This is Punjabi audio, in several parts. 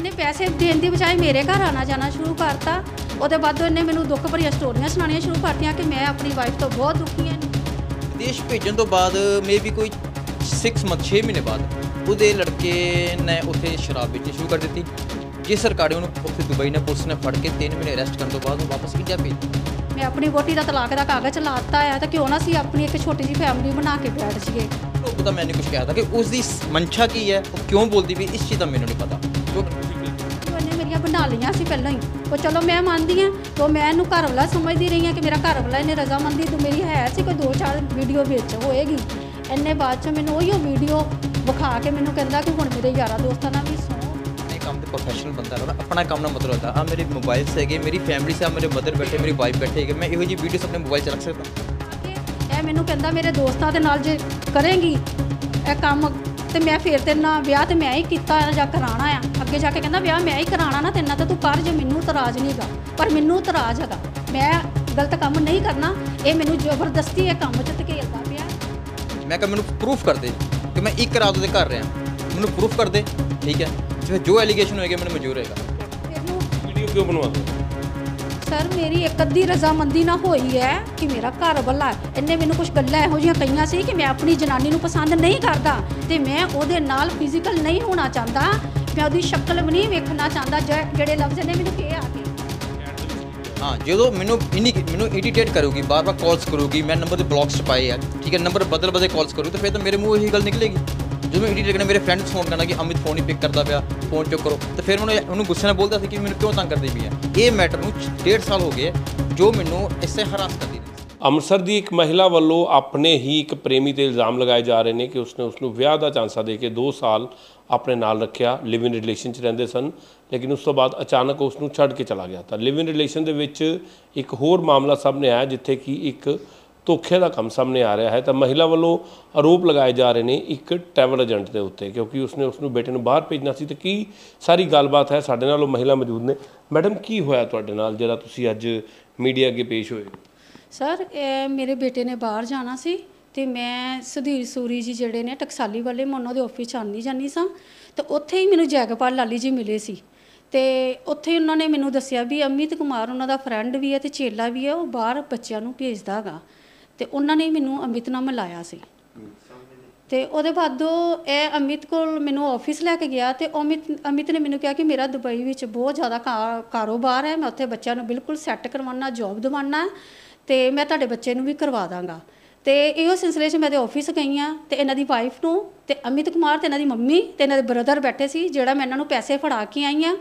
ਇਹਨੇ ਪੈਸੇ ਦੇਣ ਦੀ ਬਜਾਏ ਮੇਰੇ ਘਰ ਆਣਾ ਜਾਣਾ ਸ਼ੁਰੂ ਕਰਤਾ ਉਹਦੇ ਬਾਅਦ ਉਹਨੇ ਮੈਨੂੰ ਦੁੱਖ ਭਰੀਆਂ ਸਟੋਰੀਆਂ ਸੁਣਾਉਣੀਆਂ ਸ਼ੁਰੂ ਕਰਤੀਆਂ ਕਿ ਮੈਂ ਆਪਣੀ ਵਾਈਫ ਤੋਂ ਬਹੁਤ ਦੁਖੀ ਹਾਂ ਦੇਸ਼ ਭੇਜਣ ਤੋਂ ਬਾਅਦ ਮੇਬੀ ਕੋਈ 6 ਮਤ 6 ਮਹੀਨੇ ਬਾਅਦ ਉਹਦੇ ਲੜਕੇ ਨੇ ਉੱਥੇ ਸ਼ਰਾਬ ਵਿੱਚ ਸ਼ੁਰੂ ਕਰ ਦਿੱਤੀ ਜਿਸ ਸਰਕਾਰੀ ਉਹਨੂੰ ਉੱਥੇ ਦੁਬਈ ਨੇ ਪੁਲਿਸ ਨੇ ਫੜ ਕੇ 3 ਮਹੀਨੇ ਅਰੈਸਟ ਕਰਨ ਤੋਂ ਬਾਅਦ ਉਹ ਵਾਪਸ ਕਿੱਥੇ ਭੇਜ ਮੈਂ ਆਪਣੀ ਵੋਟੀ ਦਾ ਤਲਾਕ ਦਾ ਕਾਗਜ਼ ਲਾਤਾ ਆ ਤਾਂ ਕਿਉਂ ਨਾ ਸੀ ਆਪਣੀ ਇੱਕ ਛੋਟੀ ਜੀ ਫੈਮਿਲੀ ਬਣਾ ਕੇ ਬੈਠ ਜੀਏ ਉਹ ਤਾਂ ਮੈਨੂੰ ਕੁਝ ਕਿਹਾ ਤਾਂ ਕਿ ਉਸ ਦੀ ਮਨਸ਼ਾ ਕੀ ਹੈ ਉਹ ਕਿਉਂ ਬੋਲਦੀ ਵੀ ਇਸ ਚੀਜ਼ ਦਾ ਮੈਨੂੰ ਨਹੀਂ ਪਤਾ ਉਹਨੇ ਮੇਰੀਆਂ ਬਣਾ ਲਈਆਂ ਸੀ ਪਹਿਲਾਂ ਹੀ ਉਹ ਚਲੋ ਮੈਂ ਮੰਨਦੀ ਆ ਤੋ ਮੈਂ ਇਹਨੂੰ ਘਰ ਵਾਲਾ ਸਮਝਦੀ ਰਹੀ ਆ ਕਿ ਮੇਰਾ ਘਰ ਵਾਲਾ ਇਹਨੇ ਮੰਦੀ ਤੋਂ ਮੇਰੀ ਹੈ ਸੀ ਕੋਈ ਦੋ ਚਾਰ ਵੀਡੀਓ ਵਿੱਚ ਹੋਏਗੀ ਇੰਨੇ ਬਾਅਦ ਚ ਮੈਨੂੰ ਉਹੀ ਵੀਡੀਓ ਵਿਖਾ ਕੇ ਮੈਨੂੰ ਕਹਿੰਦਾ ਕਿ ਹੁਣ ਮੇਰੇ ਯਾਰਾਂ ਦੋਸਤਾਂ ਨਾਲ ਵੀ ਸੁਣੋ ਕੰਮ ਤੇ ਪ੍ਰੋਫੈਸ਼ਨਲ ਬੰਦਾ ਰਹਾ ਆਪਣਾ ਕੰਮ ਨਾਲ ਮਤਲਬ ਹੁੰਦਾ ਆ ਮੇਰੇ ਮੋਬਾਈਲ ਹੈਗੇ ਮੇਰੀ ਫੈਮਿਲੀ ਸੇ ਮੇਰੇ ਮਦਰ ਬੈਠੇ ਮੇਰੀ ਵਾਈਫ ਬੈਠੇ ਹੈਗੇ ਮੈਂ ਇਹੋ ਵੀਡੀਓ ਵੀਡੀਓਸ ਆਪਣੇ ਮੋਬਾਈਲ ਚ ਰੱਖ ਸਕਦਾ ਇਹ ਮੈਨੂੰ ਕਹਿੰਦਾ ਮੇਰੇ ਦੋਸਤਾਂ ਦੇ ਨਾਲ ਜੇ ਕਰੇਗੀ ਇਹ ਕੰਮ ਤੇ ਮੈਂ ਫੇਰ ਤੇ ਨਾ ਵਿਆਹ ਤੇ ਮੈਂ ਹੀ ਕੀਤਾ ਜਾਂ ਕਰਾਣਾ ਆ ਅੱਗੇ ਜਾ ਕੇ ਕਹਿੰਦਾ ਵਿਆਹ ਮੈਂ ਹੀ ਕਰਾਣਾ ਨਾ ਤੇਨਾਂ ਤੇ ਤਾਂ ਤੂੰ ਕਰ ਜੇ ਮੈਨੂੰ ਇਤਰਾਜ਼ ਨਹੀਂਗਾ ਪਰ ਮੈਨੂੰ ਇਤਰਾਜ਼ ਹੈਗਾ ਮੈਂ ਗਲਤ ਕੰਮ ਨਹੀਂ ਕਰਨਾ ਇਹ ਮੈਨੂੰ ਜ਼ਬਰਦਸਤੀ ਇਹ ਕੰਮ ਚ ਧਕੇਲਦਾ ਪਿਆ ਮੈਂ ਕਿਹਾ ਮੈਨੂੰ ਪ੍ਰੂਫ ਕਰ ਦੇ ਕਿ ਮੈਂ ਇੱਕ ਰਾਤ ਦੇ ਘਰ ਰਿਹਾ ਮੈਨੂੰ ਪ੍ਰੂਫ ਕਰ ਦੇ ਠੀਕ ਹੈ ਜੋ ਐਲੀਗੇਸ਼ਨ ਹੋਏਗਾ ਮੈਨੂੰ ਮਜੂਰ ਹੋਏਗਾ ਵੀਡੀਓ ਕਿਉਂ ਬਣਵਾਉਂਦੇ ਸਰ ਮੇਰੀ ਇੱਕ ਅੱਧੀ ਰਜ਼ਾਮੰਦੀ ਨਾ ਹੋਈ ਹੈ ਕਿ ਮੇਰਾ ਘਰ ਬੱਲਾ ਇੰਨੇ ਮੈਨੂੰ ਕੁਝ ਗੱਲਾਂ ਇਹੋ ਜਿਹੀਆਂ ਕਹੀਆਂ ਸੀ ਕਿ ਮੈਂ ਆਪਣੀ ਜਨਾਨੀ ਨੂੰ ਪਸੰਦ ਨਹੀਂ ਕਰਦਾ ਤੇ ਮੈਂ ਉਹਦੇ ਨਾਲ ਫਿਜ਼ੀਕਲ ਨਹੀਂ ਹੋਣਾ ਚਾਹੁੰਦਾ ਮੈਂ ਉਹਦੀ ਸ਼ਕਲ ਵੀ ਨਹੀਂ ਵੇਖਣਾ ਚਾਹੁੰਦਾ ਜਿਹੜੇ ਲਫ਼ਜ਼ ਨੇ ਮੈਨੂੰ ਕਿਹਾ ਆ ਕੇ ਹਾਂ ਜਦੋਂ ਮੈਨੂੰ ਇਨੀ ਮੈਨੂੰ ਇਰੀਟੇਟ ਕਰੂਗੀ ਬਾਰ-ਬਾਰ ਕਾਲਸ ਕਰੂਗੀ ਮੈਂ ਨੰਬਰ ਦੇ ਬਲੌਕਸ ਪਾਏ ਆ ਠੀਕ ਹੈ ਨੰਬਰ ਬਦਲ-ਬਦਲ ਕਾਲਸ ਕਰੂ ਤਾਂ ਫਿਰ ਤਾਂ ਮੇਰੇ ਮੂੰਹ ਇਹੀ ਗੱਲ ਨਿਕਲੇਗੀ ਜਦੋਂ ਮੈਂ ਵੀਡੀਓ ਲੱਗਣਾ ਮੇਰੇ ਫਰੈਂਡ ਫੋਨ ਕਰਨਾ ਕਿ ਅਮਿਤ ਫੋਨ ਹੀ ਪਿਕ ਕਰਦਾ ਪਿਆ ਫੋਨ ਚੁੱਕ ਕਰੋ ਤੇ ਫਿਰ ਮੈਨੂੰ ਉਹਨੂੰ ਗੁੱਸੇ ਨਾਲ ਬੋਲਦਾ ਸੀ ਕਿ ਮੈਨੂੰ ਕਿਉਂ ਤੰਗ ਕਰਦੀ ਪਈ ਹੈ ਇਹ ਮੈਟਰ ਨੂੰ 1.5 ਸਾਲ ਹੋ ਗਏ ਜੋ ਮੈਨੂੰ ਇਸੇ ਹਰਾਸ ਕਰਦੀ ਅੰਮ੍ਰਿਤਸਰ ਦੀ ਇੱਕ ਮਹਿਲਾ ਵੱਲੋਂ ਆਪਣੇ ਹੀ ਇੱਕ ਪ੍ਰੇਮੀ ਤੇ ਇਲਜ਼ਾਮ ਲਗਾਏ ਜਾ ਰਹੇ ਨੇ ਕਿ ਉਸਨੇ ਉਸ ਨੂੰ ਵਿਆਹ ਦਾ ਚਾਂਸਾ ਦੇ ਕੇ 2 ਸਾਲ ਆਪਣੇ ਨਾਲ ਰੱਖਿਆ ਲਿਵ ਇਨ ਰਿਲੇਸ਼ਨ 'ਚ ਰਹਿੰਦੇ ਸਨ ਲੇਕਿਨ ਉਸ ਤੋਂ ਬਾਅਦ ਅਚਾਨਕ ਉਸ ਨੂੰ ਛੱਡ ਕੇ ਚਲਾ ਗਿਆ ਤਾਂ ਲਿਵ ਇਨ ਰਿਲੇਸ਼ਨ ਦੇ ਵਿੱਚ ਇੱਕ ਹੋਰ ਮਾਮਲਾ ਸਾਹਮਣੇ ਆਇਆ ਜਿੱਥੇ ਕਿ ਇੱਕ ਧੋਖੇ ਦਾ ਕੰਮ ਸਾਹਮਣੇ ਆ ਰਿਹਾ ਹੈ ਤਾਂ ਮਹਿਲਾ ਵੱਲੋਂ ਆਰੋਪ ਲਗਾਏ ਜਾ ਰਹੇ ਨੇ ਇੱਕ ਟ੍ਰੈਵਲ ਏਜੰਟ ਦੇ ਉੱਤੇ ਕਿਉਂਕਿ ਉਸਨੇ ਉਸ ਨੂੰ ਬੇਟੇ ਨੂੰ ਬਾਹਰ ਭੇਜਣਾ ਸੀ ਤੇ ਕੀ ਸਾਰੀ ਗੱਲਬਾਤ ਹੈ ਸਾਡੇ ਨਾਲ ਉਹ ਮਹਿਲਾ ਮੌਜੂਦ ਨੇ ਮੈਡਮ ਕੀ ਹੋਇਆ ਤੁਹਾਡੇ ਨਾਲ ਜਿਹੜਾ ਤੁਸੀਂ ਅੱਜ ਮੀਡੀਆ ਅੱਗੇ ਪੇਸ਼ ਹੋਏ ਸਰ ਇਹ ਮੇਰੇ ਬੇਟੇ ਨੇ ਬਾਹਰ ਜਾਣਾ ਸੀ ਤੇ ਮੈਂ ਸੁਧੀਰ ਸੂਰੀ ਜੀ ਜਿਹੜੇ ਨੇ ਟਕਸਾਲੀ ਵਾਲੇ ਮੋਨੋ ਦੇ ਆਫਿਸ ਆਣੀ ਜਾਨੀ ਸਾਂ ਤੇ ਉੱਥੇ ਹੀ ਮੈਨੂੰ ਜੈਗਪਾਲ ਲਾਲੀ ਜੀ ਮਿਲੇ ਸੀ ਤੇ ਉੱਥੇ ਉਹਨਾਂ ਨੇ ਮੈਨੂੰ ਦੱਸਿਆ ਵੀ ਅਮਿਤ ਕੁਮਾਰ ਉਹਨਾਂ ਦਾ ਫਰੈਂਡ ਵੀ ਹੈ ਤੇ ਚੇਲਾ ਵੀ ਹੈ ਉਹ ਬਾਹਰ ਬੱਚਿਆਂ ਨੂੰ ਭੇਜਦਾਗਾ ਤੇ ਉਹਨਾਂ ਨੇ ਮੈਨੂੰ ਅਮਿਤ ਨਾਲ ਮਿਲਾਇਆ ਸੀ ਤੇ ਉਹਦੇ ਬਾਅਦ ਉਹ ਇਹ ਅਮਿਤ ਕੋਲ ਮੈਨੂੰ ਆਫਿਸ ਲੈ ਕੇ ਗਿਆ ਤੇ ਅਮਿਤ ਅਮਿਤ ਨੇ ਮੈਨੂੰ ਕਿਹਾ ਕਿ ਮੇਰਾ ਦੁਬਈ ਵਿੱਚ ਬਹੁਤ ਜ਼ਿਆਦਾ ਕਾਰੋਬਾਰ ਹੈ ਮੈਂ ਉੱਥੇ ਬੱਚਿਆਂ ਨੂੰ ਬਿਲਕੁਲ ਸੈੱਟ ਕਰਵਾਉਣਾ ਜੌਬ ਦਿਵਾਉਣਾ ਤੇ ਮੈਂ ਤੁਹਾਡੇ ਬੱਚੇ ਨੂੰ ਵੀ ਕਰਵਾ ਦਾਂਗਾ ਤੇ ਇਹੋ ਸਿਲਸਿਲੇ 'ਚ ਮੈਂ ਤੇ ਆਫਿਸ ਗਈ ਆ ਤੇ ਇਹਨਾਂ ਦੀ ਵਾਈਫ ਨੂੰ ਤੇ ਅਮਿਤ ਕੁਮਾਰ ਤੇ ਇਹਨਾਂ ਦੀ ਮੰਮੀ ਤੇ ਇਹਨਾਂ ਦੇ ਬ੍ਰਦਰ ਬੈਠੇ ਸੀ ਜਿਹੜਾ ਮੈਂ ਇਹਨਾਂ ਨੂੰ ਪੈਸੇ ਫੜਾ ਕੇ ਆਈ ਆ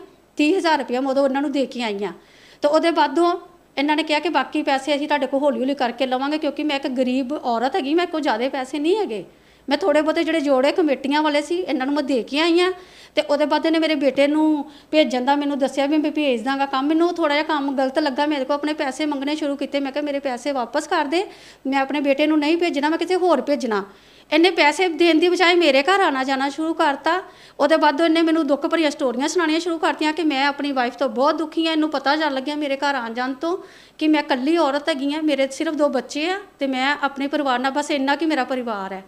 30000 ਰੁਪਏ ਮੈਂ ਉਹਨਾਂ ਨੂੰ ਦੇ ਕੇ ਆਈ ਆ ਤੇ ਉਹਦੇ ਬਾਅਦੋਂ ਇਹਨਾਂ ਨੇ ਕਿਹਾ ਕਿ ਬਾਕੀ ਪੈਸੇ ਅਸੀਂ ਤੁਹਾਡੇ ਕੋਲ ਹੌਲੀ ਹੌਲੀ ਕਰਕੇ ਲਵਾਂਗੇ ਕਿਉਂਕਿ ਮੈਂ ਇੱਕ ਗਰੀਬ ਔਰਤ ਹੈਗੀ ਮੈਂ ਕੋਲ ਜ਼ਿਆਦਾ ਪੈਸੇ ਨਹੀਂ ਹੈਗੇ ਮੈਂ ਥੋੜੇ ਬਹੁਤੇ ਜਿਹੜੇ ਜੋੜੇ ਕਮੇਟੀਆਂ ਵਾਲੇ ਸੀ ਇਹਨਾਂ ਨੂੰ ਮੈਂ ਦੇ ਕੇ ਆਈ ਆ ਤੇ ਉਹਦੇ ਬਾਅਦ ਇਹਨੇ ਮੇਰੇ ਬੇਟੇ ਨੂੰ ਭੇਜਣ ਦਾ ਮੈਨੂੰ ਦੱਸਿਆ ਵੀ ਮੈਂ ਭੇਜ ਦਾਂਗਾ ਕੰਮ ਮੈਨੂੰ ਥੋੜਾ ਜਿਹਾ ਕੰਮ ਗਲਤ ਲੱਗਾ ਮੇਰੇ ਕੋ ਆਪਣੇ ਪੈਸੇ ਮੰਗਣੇ ਸ਼ੁਰੂ ਕੀਤੇ ਮੈਂ ਕਿਹਾ ਮੇਰੇ ਪੈਸੇ ਵਾਪਸ ਕਰ ਦੇ ਮੈਂ ਆਪਣੇ ਬੇਟੇ ਨੂੰ ਨਹੀਂ ਭੇਜਣਾ ਮੈਂ ਕਿਸੇ ਹੋਰ ਭੇਜਣਾ ਇਹਨੇ ਪੈਸੇ ਦੇਣ ਦੀ ਬਜਾਏ ਮੇਰੇ ਘਰ ਆਣਾ ਜਾਣਾ ਸ਼ੁਰੂ ਕਰਤਾ ਉਹਦੇ ਬਾਅਦ ਉਹਨੇ ਮੈਨੂੰ ਦੁੱਖ ਭਰੀਆਂ ਸਟੋਰੀਆਂ ਸੁਣਾਉਣੀਆਂ ਸ਼ੁਰੂ ਕਰਤੀਆਂ ਕਿ ਮੈਂ ਆਪਣੀ ਵਾਈਫ ਤੋਂ ਬਹੁਤ ਦੁਖੀ ਆ ਇਹਨੂੰ ਪਤਾ ਚੱਲ ਲੱਗਿਆ ਮੇਰੇ ਘਰ ਆਣ ਜਾਣ ਤੋਂ ਕਿ ਮੈਂ ਇਕੱਲੀ ਔਰਤ ਹੈਗੀ ਆ ਮੇਰੇ ਸਿਰਫ ਦੋ ਬੱਚੇ ਆ ਤੇ ਮੈਂ ਆਪਣੇ ਪਰਿਵਾਰ ਨਾਲ ਬਸ ਇੰਨਾ ਕਿ ਮੇਰਾ ਪਰਿਵਾਰ ਹੈ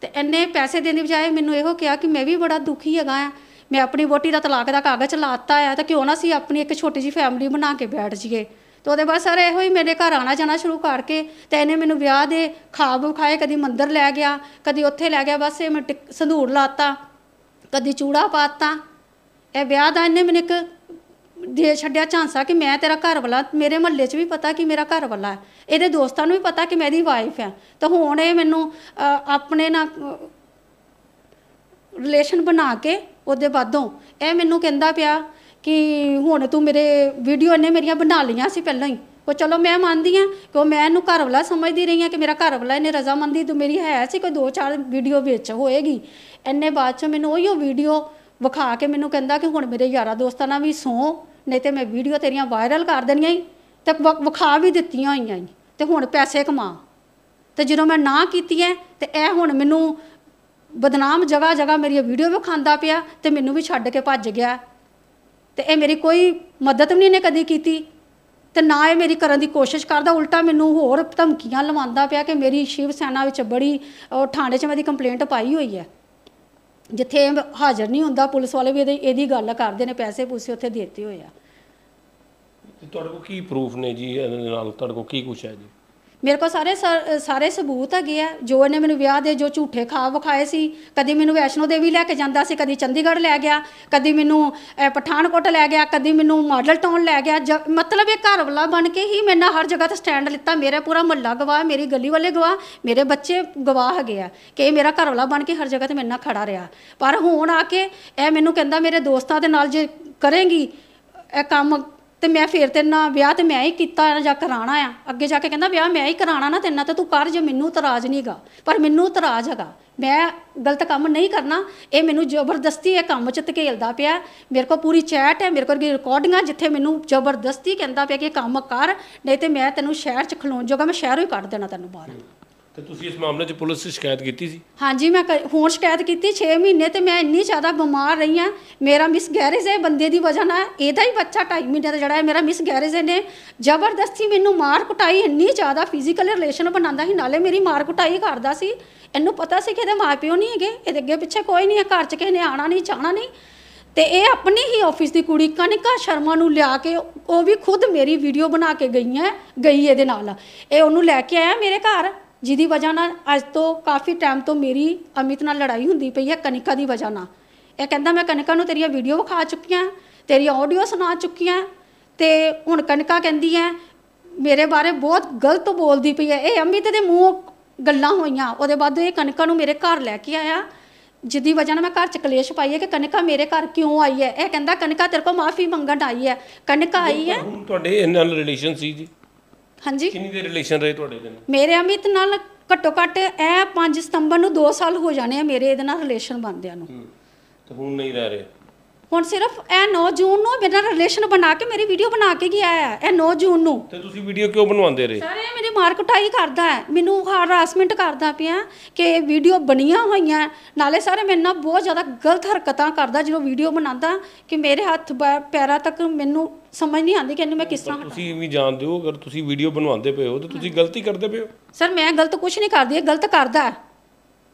ਤੇ ਇੰਨੇ ਪੈਸੇ ਦੇਣ ਦੀ ਬਜਾਏ ਮੈਨੂੰ ਇਹੋ ਕਿਹਾ ਕਿ ਮੈਂ ਵੀ ਬੜਾ ਦੁਖੀ ਹੈਗਾ ਆ ਮੈਂ ਆਪਣੀ ਵੋਟੀ ਦਾ ਤਲਾਕ ਦਾ ਕਾਗਜ਼ ਲਾਤਾ ਆ ਤਾਂ ਕਿਉਂ ਨਾ ਸੀ ਆਪਣੀ ਇੱਕ ਛੋਟੀ ਜੀ ਫੈਮਿਲੀ ਬਣਾ ਕੇ ਬੈਠ ਜੀਏ ਤੇ ਉਹਦੇ ਬਾਅਦ ਸਰ ਇਹੋ ਹੀ ਮੇਰੇ ਘਰ ਆਣਾ ਜਾਣਾ ਸ਼ੁਰੂ ਕਰਕੇ ਤੇ ਇਹਨੇ ਮੈਨੂੰ ਵਿਆਹ ਦੇ ਖਾਬ ਖਾਏ ਕਦੀ ਮੰਦਰ ਲੈ ਗਿਆ ਕਦੀ ਉੱਥੇ ਲੈ ਗਿਆ ਬਸ ਇਹ ਮੈਂ ਸੰਧੂਰ ਲਾਤਾ ਕਦੀ ਚੂੜਾ ਪਾਤਾ ਇਹ ਵਿਆਹ ਦਾ ਇਹਨੇ ਮੈਨੂੰ ਇੱਕ ਦੇ ਛੱਡਿਆ ਝਾਂਸਾ ਕਿ ਮੈਂ ਤੇਰਾ ਘਰ ਵਾਲਾ ਮੇਰੇ ਮਹੱਲੇ 'ਚ ਵੀ ਪਤਾ ਕਿ ਮੇਰਾ ਘਰ ਵਾਲਾ ਹੈ ਇਹਦੇ ਦੋਸਤਾਂ ਨੂੰ ਵੀ ਪਤਾ ਕਿ ਮੈਂ ਇਹਦੀ ਵਾਈਫ ਆ ਤਾਂ ਹੁਣ ਇਹ ਮੈਨੂੰ ਆਪਣੇ ਨਾਲ ਰਿਲੇਸ਼ਨ ਬਣਾ ਕੇ ਉਹਦੇ ਬਾਦੋਂ ਇਹ ਮੈਨੂੰ ਕਹਿੰਦਾ ਪਿਆ ਕਿ ਹੁਣ ਤੂੰ ਮੇਰੇ ਵੀਡੀਓ ਇਹਨੇ ਮੇਰੀਆਂ ਬਣਾ ਲਈਆਂ ਸੀ ਪਹਿਲਾਂ ਹੀ ਉਹ ਚਲੋ ਮੈਂ ਮੰਨਦੀ ਆ ਕਿ ਉਹ ਮੈਂ ਇਹਨੂੰ ਘਰ ਵਾਲਾ ਸਮਝਦੀ ਰਹੀ ਆ ਕਿ ਮੇਰਾ ਘਰ ਵਾਲਾ ਇਹਨੇ ਰਜ਼ਾਮੰਦੀ ਤੋਂ ਮੇਰੀ ਹੈ ਸੀ ਕੋਈ ਦੋ ਚਾਰ ਵੀਡੀਓ ਵਿੱਚ ਹੋਏਗੀ ਐਨੇ ਬਾਅਦ ਚ ਮੈਨੂੰ ਉਹ ਵੀਡੀਓ ਵਿਖਾ ਕੇ ਮੈਨੂੰ ਕਹਿੰਦਾ ਕਿ ਹੁਣ ਮੇਰੇ ਯਾਰਾ ਦੋਸਤਾਂ ਨਾਲ ਵੀ ਸੋ ਨਹੀਂ ਤੇ ਮੈਂ ਵੀਡੀਓ ਤੇਰੀਆਂ ਵਾਇਰਲ ਕਰ ਦੇਣੀਆਂ ਹੀ ਤੇ ਵਿਖਾ ਵੀ ਦਿੱਤੀਆਂ ਹੋਈਆਂ ਹੀ ਤੇ ਹੁਣ ਪੈਸੇ ਕਮਾ ਤੇ ਜਦੋਂ ਮੈਂ ਨਾ ਕੀਤੀ ਐ ਤੇ ਇਹ ਹੁਣ ਮੈਨੂੰ ਬਦਨਾਮ ਜਗਾ ਜਗਾ ਮੇਰੀ ਵੀਡੀਓ ਵਿਖਾਂਦਾ ਪਿਆ ਤੇ ਮੈਨੂੰ ਵੀ ਛੱਡ ਕੇ ਭੱਜ ਗਿਆ ਤੇ ਇਹ ਮੇਰੀ ਕੋਈ ਮਦਦ ਵੀ ਨਹੀਂ ਨੇ ਕਦੀ ਕੀਤੀ ਤੇ ਨਾ ਇਹ ਮੇਰੀ ਕਰਨ ਦੀ ਕੋਸ਼ਿਸ਼ ਕਰਦਾ ਉਲਟਾ ਮੈਨੂੰ ਹੋਰ ਧਮਕੀਆਂ ਲਵਾਉਂਦਾ ਪਿਆ ਕਿ ਮੇਰੀ ਸ਼ਿਵ ਸੈਨਾ ਵਿੱਚ ਬੜੀ ਠਾਣੇ 'ਚ ਮੇਰੀ ਕੰਪਲੇਂਟ ਪਾਈ ਹੋਈ ਹੈ ਜਿੱਥੇ ਹਾਜ਼ਰ ਨਹੀਂ ਹੁੰਦਾ ਪੁਲਿਸ ਵਾਲੇ ਵੀ ਇਹਦੀ ਗੱਲ ਕਰਦੇ ਨੇ ਪੈਸੇ ਪੂਸੇ ਉੱਥੇ ਦਿੱਤੇ ਹੋਏ ਆ ਤੇ ਤੁਹਾਡੇ ਕੋਲ ਕੀ ਪ੍ਰੂਫ ਨੇ ਜੀ ਇਹਨਾਂ ਨਾਲ ਤੁਹਾਡੇ ਕੋਲ ਕੀ ਕੁਛ ਹੈ ਜੀ ਮੇਰੇ ਕੋਲ ਸਾਰੇ ਸਾਰੇ ਸਬੂਤ ਹੈਗੇ ਆ ਜੋ ਇਹਨੇ ਮੈਨੂੰ ਵਿਆਹ ਦੇ ਜੋ ਝੂਠੇ ਖਾਬ ਵਿਖਾਏ ਸੀ ਕਦੀ ਮੈਨੂੰ ਵੈਸ਼ਨੋ ਦੇਵੀ ਲੈ ਕੇ ਜਾਂਦਾ ਸੀ ਕਦੀ ਚੰਡੀਗੜ੍ਹ ਲੈ ਗਿਆ ਕਦੀ ਮੈਨੂੰ ਪਠਾਨਕੋਟ ਲੈ ਗਿਆ ਕਦੀ ਮੈਨੂੰ ਮਾਡਲ ਟਾਊਨ ਲੈ ਗਿਆ ਮਤਲਬ ਇਹ ਘਰ ਵਾਲਾ ਬਣ ਕੇ ਹੀ ਮੈਨਾਂ ਹਰ ਜਗ੍ਹਾ ਤੇ ਸਟੈਂਡ ਲਿੱਤਾ ਮੇਰਾ ਪੂਰਾ ਮੁਹੱਲਾ ਗਵਾ ਮੇਰੀ ਗਲੀ ਵਾਲੇ ਗਵਾ ਮੇਰੇ ਬੱਚੇ ਗਵਾਹ ਹੈਗੇ ਆ ਕਿ ਇਹ ਮੇਰਾ ਘਰ ਵਾਲਾ ਬਣ ਕੇ ਹਰ ਜਗ੍ਹਾ ਤੇ ਮੈਨਾਂ ਨਾਲ ਖੜਾ ਰਿਹਾ ਪਰ ਹੁਣ ਆ ਕੇ ਇਹ ਮੈਨੂੰ ਕਹਿੰਦਾ ਮੇਰੇ ਦੋਸਤਾਂ ਦੇ ਨਾਲ ਜੇ ਕਰੇਗੀ ਇਹ ਕੰਮ ਤੇ ਮੈਂ ਫੇਰ ਤੇਰੇ ਨਾਲ ਵਿਆਹ ਤੇ ਮੈਂ ਹੀ ਕੀਤਾ ਨਾ ਜਾਂ ਕਰਾਣਾ ਆ ਅੱਗੇ ਜਾ ਕੇ ਕਹਿੰਦਾ ਵਿਆਹ ਮੈਂ ਹੀ ਕਰਾਣਾ ਨਾ ਤੇਰੇ ਨਾਲ ਤੇ ਤੂੰ ਕਰ ਜੇ ਮੈਨੂੰ ਇਤਰਾਜ਼ ਨਹੀਂਗਾ ਪਰ ਮੈਨੂੰ ਇਤਰਾਜ਼ ਹੈਗਾ ਮੈਂ ਗਲਤ ਕੰਮ ਨਹੀਂ ਕਰਨਾ ਇਹ ਮੈਨੂੰ ਜ਼ਬਰਦਸਤੀ ਇਹ ਕੰਮ ਚ ਧਕੇਲਦਾ ਪਿਆ ਮੇਰੇ ਕੋਲ ਪੂਰੀ ਚੈਟ ਹੈ ਮੇਰੇ ਕੋਲ ਰਿਕਾਰਡਿੰਗਾਂ ਜਿੱਥੇ ਮੈਨੂੰ ਜ਼ਬਰਦਸਤੀ ਕਹਿੰਦਾ ਪਿਆ ਕਿ ਕੰਮ ਕਰ ਨਹੀਂ ਤੇ ਮੈਂ ਤੈਨੂੰ ਸ਼ਹਿਰ ਚ ਖਲੋਣ ਜੋਗਾ ਮੈਂ ਸ਼ਹਿਰੋਂ ਹੀ ਕੱਢ ਦੇਣਾ ਤੈਨੂੰ ਬਾਹਰ ਤੇ ਤੁਸੀਂ ਇਸ ਮਾਮਲੇ 'ਚ ਪੁਲਿਸ 'ਚ ਸ਼ਿਕਾਇਤ ਕੀਤੀ ਸੀ ਹਾਂਜੀ ਮੈਂ ਹੋਰ ਹੁਣ ਸ਼ਿਕਾਇਤ ਕੀਤੀ 6 ਮਹੀਨੇ ਤੇ ਮੈਂ ਇੰਨੀ ਜ਼ਿਆਦਾ ਬਿਮਾਰ ਰਹੀ ਆ ਮੇਰਾ ਮਿਸ ਗੈਰੇਜ ਹੈ ਬੰਦੇ ਦੀ ਵਜ੍ਹਾ ਨਾਲ ਇਹਦਾ ਹੀ ਬੱਚਾ 2.5 ਮਹੀਨੇ ਦਾ ਜਿਹੜਾ ਹੈ ਮੇਰਾ ਮਿਸ ਗੈਰੇਜ ਨੇ ਜ਼ਬਰਦਸਤੀ ਮੈਨੂੰ ਮਾਰ ਕੁਟਾਈ ਇੰਨੀ ਜ਼ਿਆਦਾ ਫਿਜ਼ੀਕਲ ਰਿਲੇਸ਼ਨ ਬਣਾਉਂਦਾ ਸੀ ਨਾਲੇ ਮੇਰੀ ਮਾਰ ਕੁਟਾਈ ਕਰਦਾ ਸੀ ਇਹਨੂੰ ਪਤਾ ਸੀ ਕਿ ਇਹਦੇ ਮਾਪਿਓ ਨਹੀਂ ਹੈਗੇ ਇਹਦੇ ਅੱਗੇ ਪਿੱਛੇ ਕੋਈ ਨਹੀਂ ਹੈ ਘਰ 'ਚ ਕਿਸੇ ਨੇ ਆਣਾ ਨਹੀਂ ਜਾਣਾ ਨਹੀਂ ਤੇ ਇਹ ਆਪਣੀ ਹੀ ਆਫਿਸ ਦੀ ਕੁੜੀ ਕਨਿਕਾ ਸ਼ਰਮਾ ਨੂੰ ਲਿਆ ਕੇ ਉਹ ਵੀ ਖੁਦ ਮੇਰੀ ਵੀਡੀਓ ਬਣਾ ਕੇ ਗਈ ਹੈ ਗਈ ਇਹਦੇ ਨਾਲ ਇਹ ਉਹਨੂੰ ਲੈ ਕੇ ਆਇਆ ਮੇਰੇ ਘਰ ਜਿਹਦੀ ਵਜ੍ਹਾ ਨਾਲ ਅੱਜ ਤੋਂ ਕਾਫੀ ਟਾਈਮ ਤੋਂ ਮੇਰੀ ਅਮਿਤ ਨਾਲ ਲੜਾਈ ਹੁੰਦੀ ਪਈ ਹੈ ਕਨਿਕਾ ਦੀ ਵਜ੍ਹਾ ਨਾਲ ਇਹ ਕਹਿੰਦਾ ਮੈਂ ਕਨਿਕਾ ਨੂੰ ਤੇਰੀਆਂ ਵੀਡੀਓ ਵਿਖਾ ਚੁੱਕੀਆਂ ਤੇਰੀਆਂ ਆਡੀਓ ਸੁਣਾ ਚੁੱਕੀਆਂ ਤੇ ਹੁਣ ਕਨਿਕਾ ਕਹਿੰਦੀ ਹੈ ਮੇਰੇ ਬਾਰੇ ਬਹੁਤ ਗਲਤ ਬੋਲਦੀ ਪਈ ਹੈ ਇਹ ਅਮਿਤ ਦੇ ਮੂੰਹ ਗੱਲਾਂ ਹੋਈਆਂ ਉਹਦੇ ਬਾਅਦ ਇਹ ਕਨਿਕਾ ਨੂੰ ਮੇਰੇ ਘਰ ਲੈ ਕੇ ਆਇਆ ਜਿੱਦੀ ਵਜ੍ਹਾ ਨਾਲ ਮੈਂ ਘਰ ਚ ਕਲੇਸ਼ ਪਾਈ ਹੈ ਕਿ ਕਨਿਕਾ ਮੇਰੇ ਘਰ ਕਿਉਂ ਆਈ ਹੈ ਇਹ ਕਹਿੰਦਾ ਕਨਿਕਾ ਤੇਰੇ ਕੋਲ ਮਾਫੀ ਮੰਗਣ ਆਈ ਹੈ ਕਨਿਕਾ ਆਈ ਹੈ ਤੁਹਾਡੇ ਇਹਨਾਂ ਨਾਲ ਰਿਲੇਸ਼ਨ ਸੀ ਜੀ ਹਾਂਜੀ ਕਿੰਨੀ ਦੇ ਰਿਲੇਸ਼ਨ ਰਹੇ ਤੁਹਾਡੇ ਦੇ ਨਾਲ ਮੇਰੇ ਅਮਿਤ ਨਾਲ ਘੱਟੋ ਘੱਟ ਇਹ 5 ਸਤੰਬਰ ਨੂੰ 2 ਸਾਲ ਹੋ ਜਾਣੇ ਆ ਮੇਰੇ ਇਹਦੇ ਨਾਲ ਰਿਲੇਸ਼ਨ ਬਣਦਿਆਂ ਨੂੰ ਹੂੰ। ਤੇ ਹੁਣ ਨਹੀਂ ਰਹਿ ਰਹੇ ਹੁਣ ਸਿਰਫ ਇਹ 9 ਜੂਨ ਨੂੰ ਮੇਰਾ ਰਿਲੇਸ਼ਨ ਬਣਾ ਕੇ ਮੇਰੀ ਵੀਡੀਓ ਬਣਾ ਕੇ ਗਿਆ ਹੈ ਇਹ 9 ਜੂਨ ਨੂੰ ਤੇ ਤੁਸੀਂ ਵੀਡੀਓ ਕਿਉਂ ਬਣਵਾਉਂਦੇ ਰਹੇ ਸਰ ਇਹ ਮੇਰੀ ਮਾਰ ਕਰਦਾ ਹੈ ਮੈਨੂੰ ਹਰਾਸਮੈਂਟ ਕਰਦਾ ਪਿਆ ਕਿ ਇਹ ਵੀਡੀਓ ਬਣੀਆਂ ਹੋਈਆਂ ਨਾਲੇ ਸਾਰੇ ਮੇਰੇ ਨਾਲ ਬਹੁਤ ਜ਼ਿਆਦਾ ਗਲਤ ਹਰਕਤਾਂ ਕਰਦਾ ਜਦੋਂ ਵੀਡੀਓ ਬਣਾਉਂਦਾ ਕਿ ਮੇਰੇ ਹੱਥ ਪੈਰਾਂ ਤੱਕ ਮੈਨੂੰ ਸਮਝ ਨਹੀਂ ਆਉਂਦੀ ਕਿ ਇਹਨੂੰ ਮੈਂ ਕਿਸ ਤਰ੍ਹਾਂ ਤੁਸੀਂ ਵੀ ਜਾਣਦੇ ਹੋ ਅਗਰ ਤੁਸੀਂ ਵੀਡੀਓ ਬਣਵਾਉਂਦੇ ਪਏ ਹੋ ਤਾਂ ਤੁਸੀਂ ਗਲਤੀ ਕਰਦੇ ਪਏ ਹੋ ਸਰ ਮੈਂ ਗਲਤ ਕੁਝ ਨਹੀਂ ਕਰਦੀ ਇਹ ਗਲਤ ਕਰਦਾ ਹੈ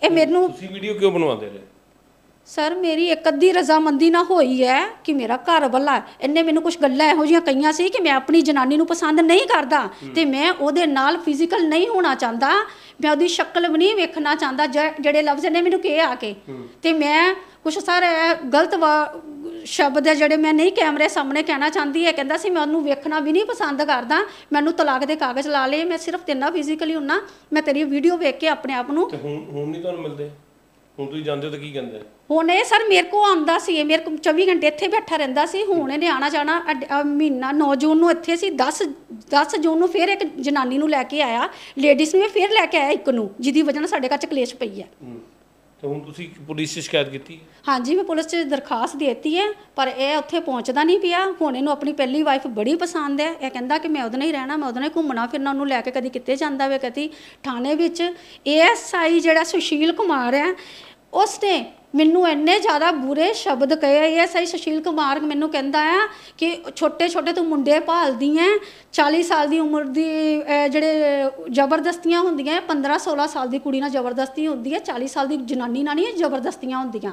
ਇਹ ਮੈਨੂੰ ਤੁਸੀਂ ਵੀਡੀਓ ਕਿਉਂ ਬਣਵਾਉਂਦੇ ਰਹੇ ਸਰ ਮੇਰੀ ਇੱਕ ਅੱਧੀ ਰਜ਼ਾਮੰਦੀ ਨਾ ਹੋਈ ਹੈ ਕਿ ਮੇਰਾ ਘਰ ਵਾਲਾ ਇੰਨੇ ਮੈਨੂੰ ਕੁਝ ਗੱਲਾਂ ਇਹੋ ਜਿਹੀਆਂ ਕਹੀਆਂ ਸੀ ਕਿ ਮੈਂ ਆਪਣੀ ਜਨਾਨੀ ਨੂੰ ਪਸੰਦ ਨਹੀਂ ਕਰਦਾ ਤੇ ਮੈਂ ਉਹਦੇ ਨਾਲ ਫਿਜ਼ੀਕਲ ਨਹੀਂ ਹੋਣਾ ਚਾਹੁੰਦਾ ਮੈਂ ਉਹਦੀ ਸ਼ਕਲ ਵੀ ਨਹੀਂ ਵੇਖਣਾ ਚਾਹੁੰਦਾ ਜਿਹੜੇ ਲਫ਼ਜ਼ ਨੇ ਮੈਨੂੰ ਕਹੇ ਆ ਕੇ ਤੇ ਮੈਂ ਕੁਝ ਸਰ ਗਲਤ ਸ਼ਬਦ ਹੈ ਜਿਹੜੇ ਮੈਂ ਨਹੀਂ ਕੈਮਰੇ ਸਾਹਮਣੇ ਕਹਿਣਾ ਚਾਹੁੰਦੀ ਹੈ ਕਹਿੰਦਾ ਸੀ ਮੈਂ ਉਹਨੂੰ ਵੇਖਣਾ ਵੀ ਨਹੀਂ ਪਸੰਦ ਕਰਦਾ ਮੈਨੂੰ ਤਲਾਕ ਦੇ ਕਾਗਜ਼ ਲਾ ਲਏ ਮੈਂ ਸਿਰਫ ਤੇਨਾ ਫਿਜ਼ੀਕਲੀ ਹੁੰਨਾ ਮੈਂ ਤੇਰੀ ਵੀਡੀਓ ਵੇਖ ਕੇ ਆਪਣੇ ਆਪ ਨੂੰ ਤੇ ਹੁਣ ਹੁਣ ਨਹੀਂ ਤੁਹਾਨੂੰ ਮਿਲਦੇ ਹੁਣ ਤੁਸੀਂ ਜਾਂਦੇ ਹੋ ਤਾਂ ਕੀ ਕਹਿੰਦੇ ਹੁਣ ਇਹ ਸਰ ਮੇਰੇ ਕੋ ਆਉਂਦਾ ਸੀ ਇਹ ਮੇਰੇ ਕੋ 24 ਘੰਟੇ ਇੱਥੇ ਬੈਠਾ ਰਹਿੰਦਾ ਸੀ ਹੁਣ ਇਹਨੇ ਆਣਾ ਜਾਣਾ ਮਹੀਨਾ 9 ਜੂਨ ਨੂੰ ਇੱਥੇ ਸੀ 10 10 ਜੂਨ ਨੂੰ ਫਿਰ ਇੱਕ ਜਨਾਨੀ ਨੂੰ ਲੈ ਕੇ ਆਇਆ ਲੇਡੀਜ਼ ਨੂੰ ਫੇਰ ਫਿਰ ਲੈ ਕੇ ਆਇਆ ਇੱਕ ਨੂੰ ਜਿਹਦੀ ਵਜ੍ਹਾ ਨਾਲ ਸਾਡੇ ਘਰ ਚ ਕਲੇਸ਼ ਪਈ ਹੈ ਹੂੰ ਤੇ ਹੁਣ ਤੁਸੀਂ ਪੁਲਿਸ 'ਚ ਸ਼ਿਕਾਇਤ ਕੀਤੀ ਹਾਂਜੀ ਮੈਂ ਪੁਲਿਸ 'ਚ ਦਰਖਾਸਤ ਦਿੱਤੀ ਹੈ ਪਰ ਇਹ ਉੱਥੇ ਪਹੁੰਚਦਾ ਨਹੀਂ ਪਿਆ ਹੁਣ ਇਹਨੂੰ ਆਪਣੀ ਪਹਿਲੀ ਵਾਈਫ ਬੜੀ ਪਸੰਦ ਹੈ ਇਹ ਕਹਿੰਦਾ ਕਿ ਮੈਂ ਉਹਦੇ ਨਾਲ ਹੀ ਰਹਿਣਾ ਮੈਂ ਉਹਦੇ ਨਾਲ ਹੀ ਘੁੰਮਣਾ ਫਿਰਨਾ ਉਹਨੂੰ ਲੈ ਕੇ ਕਦੀ ਕਿੱਥੇ ਜਾਂਦਾ ਵੇ ਕਦੀ ਥਾਣੇ ਵਿੱਚ ਏਐਸਆਈ ਜਿਹੜਾ ਸੁਸ਼ੀਲ ਕੁਮਾਰ ਹੈ ਉਸਨੇ ਮੈਨੂੰ ਇੰਨੇ ਜ਼ਿਆਦਾ ਬੁਰੇ ਸ਼ਬਦ ਕਹੇ ਐ ਸਹੀ ਸੁਸ਼ੀਲ ਕੁਮਾਰ ਮੈਨੂੰ ਕਹਿੰਦਾ ਆ ਕਿ ਛੋਟੇ ਛੋਟੇ ਤੂੰ ਮੁੰਡੇ ਭਾਲਦੀ ਐ 40 ਸਾਲ ਦੀ ਉਮਰ ਦੀ ਜਿਹੜੇ ਜ਼ਬਰਦਸਤੀਆਂ ਹੁੰਦੀਆਂ 15 16 ਸਾਲ ਦੀ ਕੁੜੀ ਨਾਲ ਜ਼ਬਰਦਸਤੀ ਹੁੰਦੀ ਐ 40 ਸਾਲ ਦੀ ਜਨਾਨੀ ਨਾਲ ਨਹੀਂ ਜ਼ਬਰਦਸਤੀਆਂ ਹੁੰਦੀਆਂ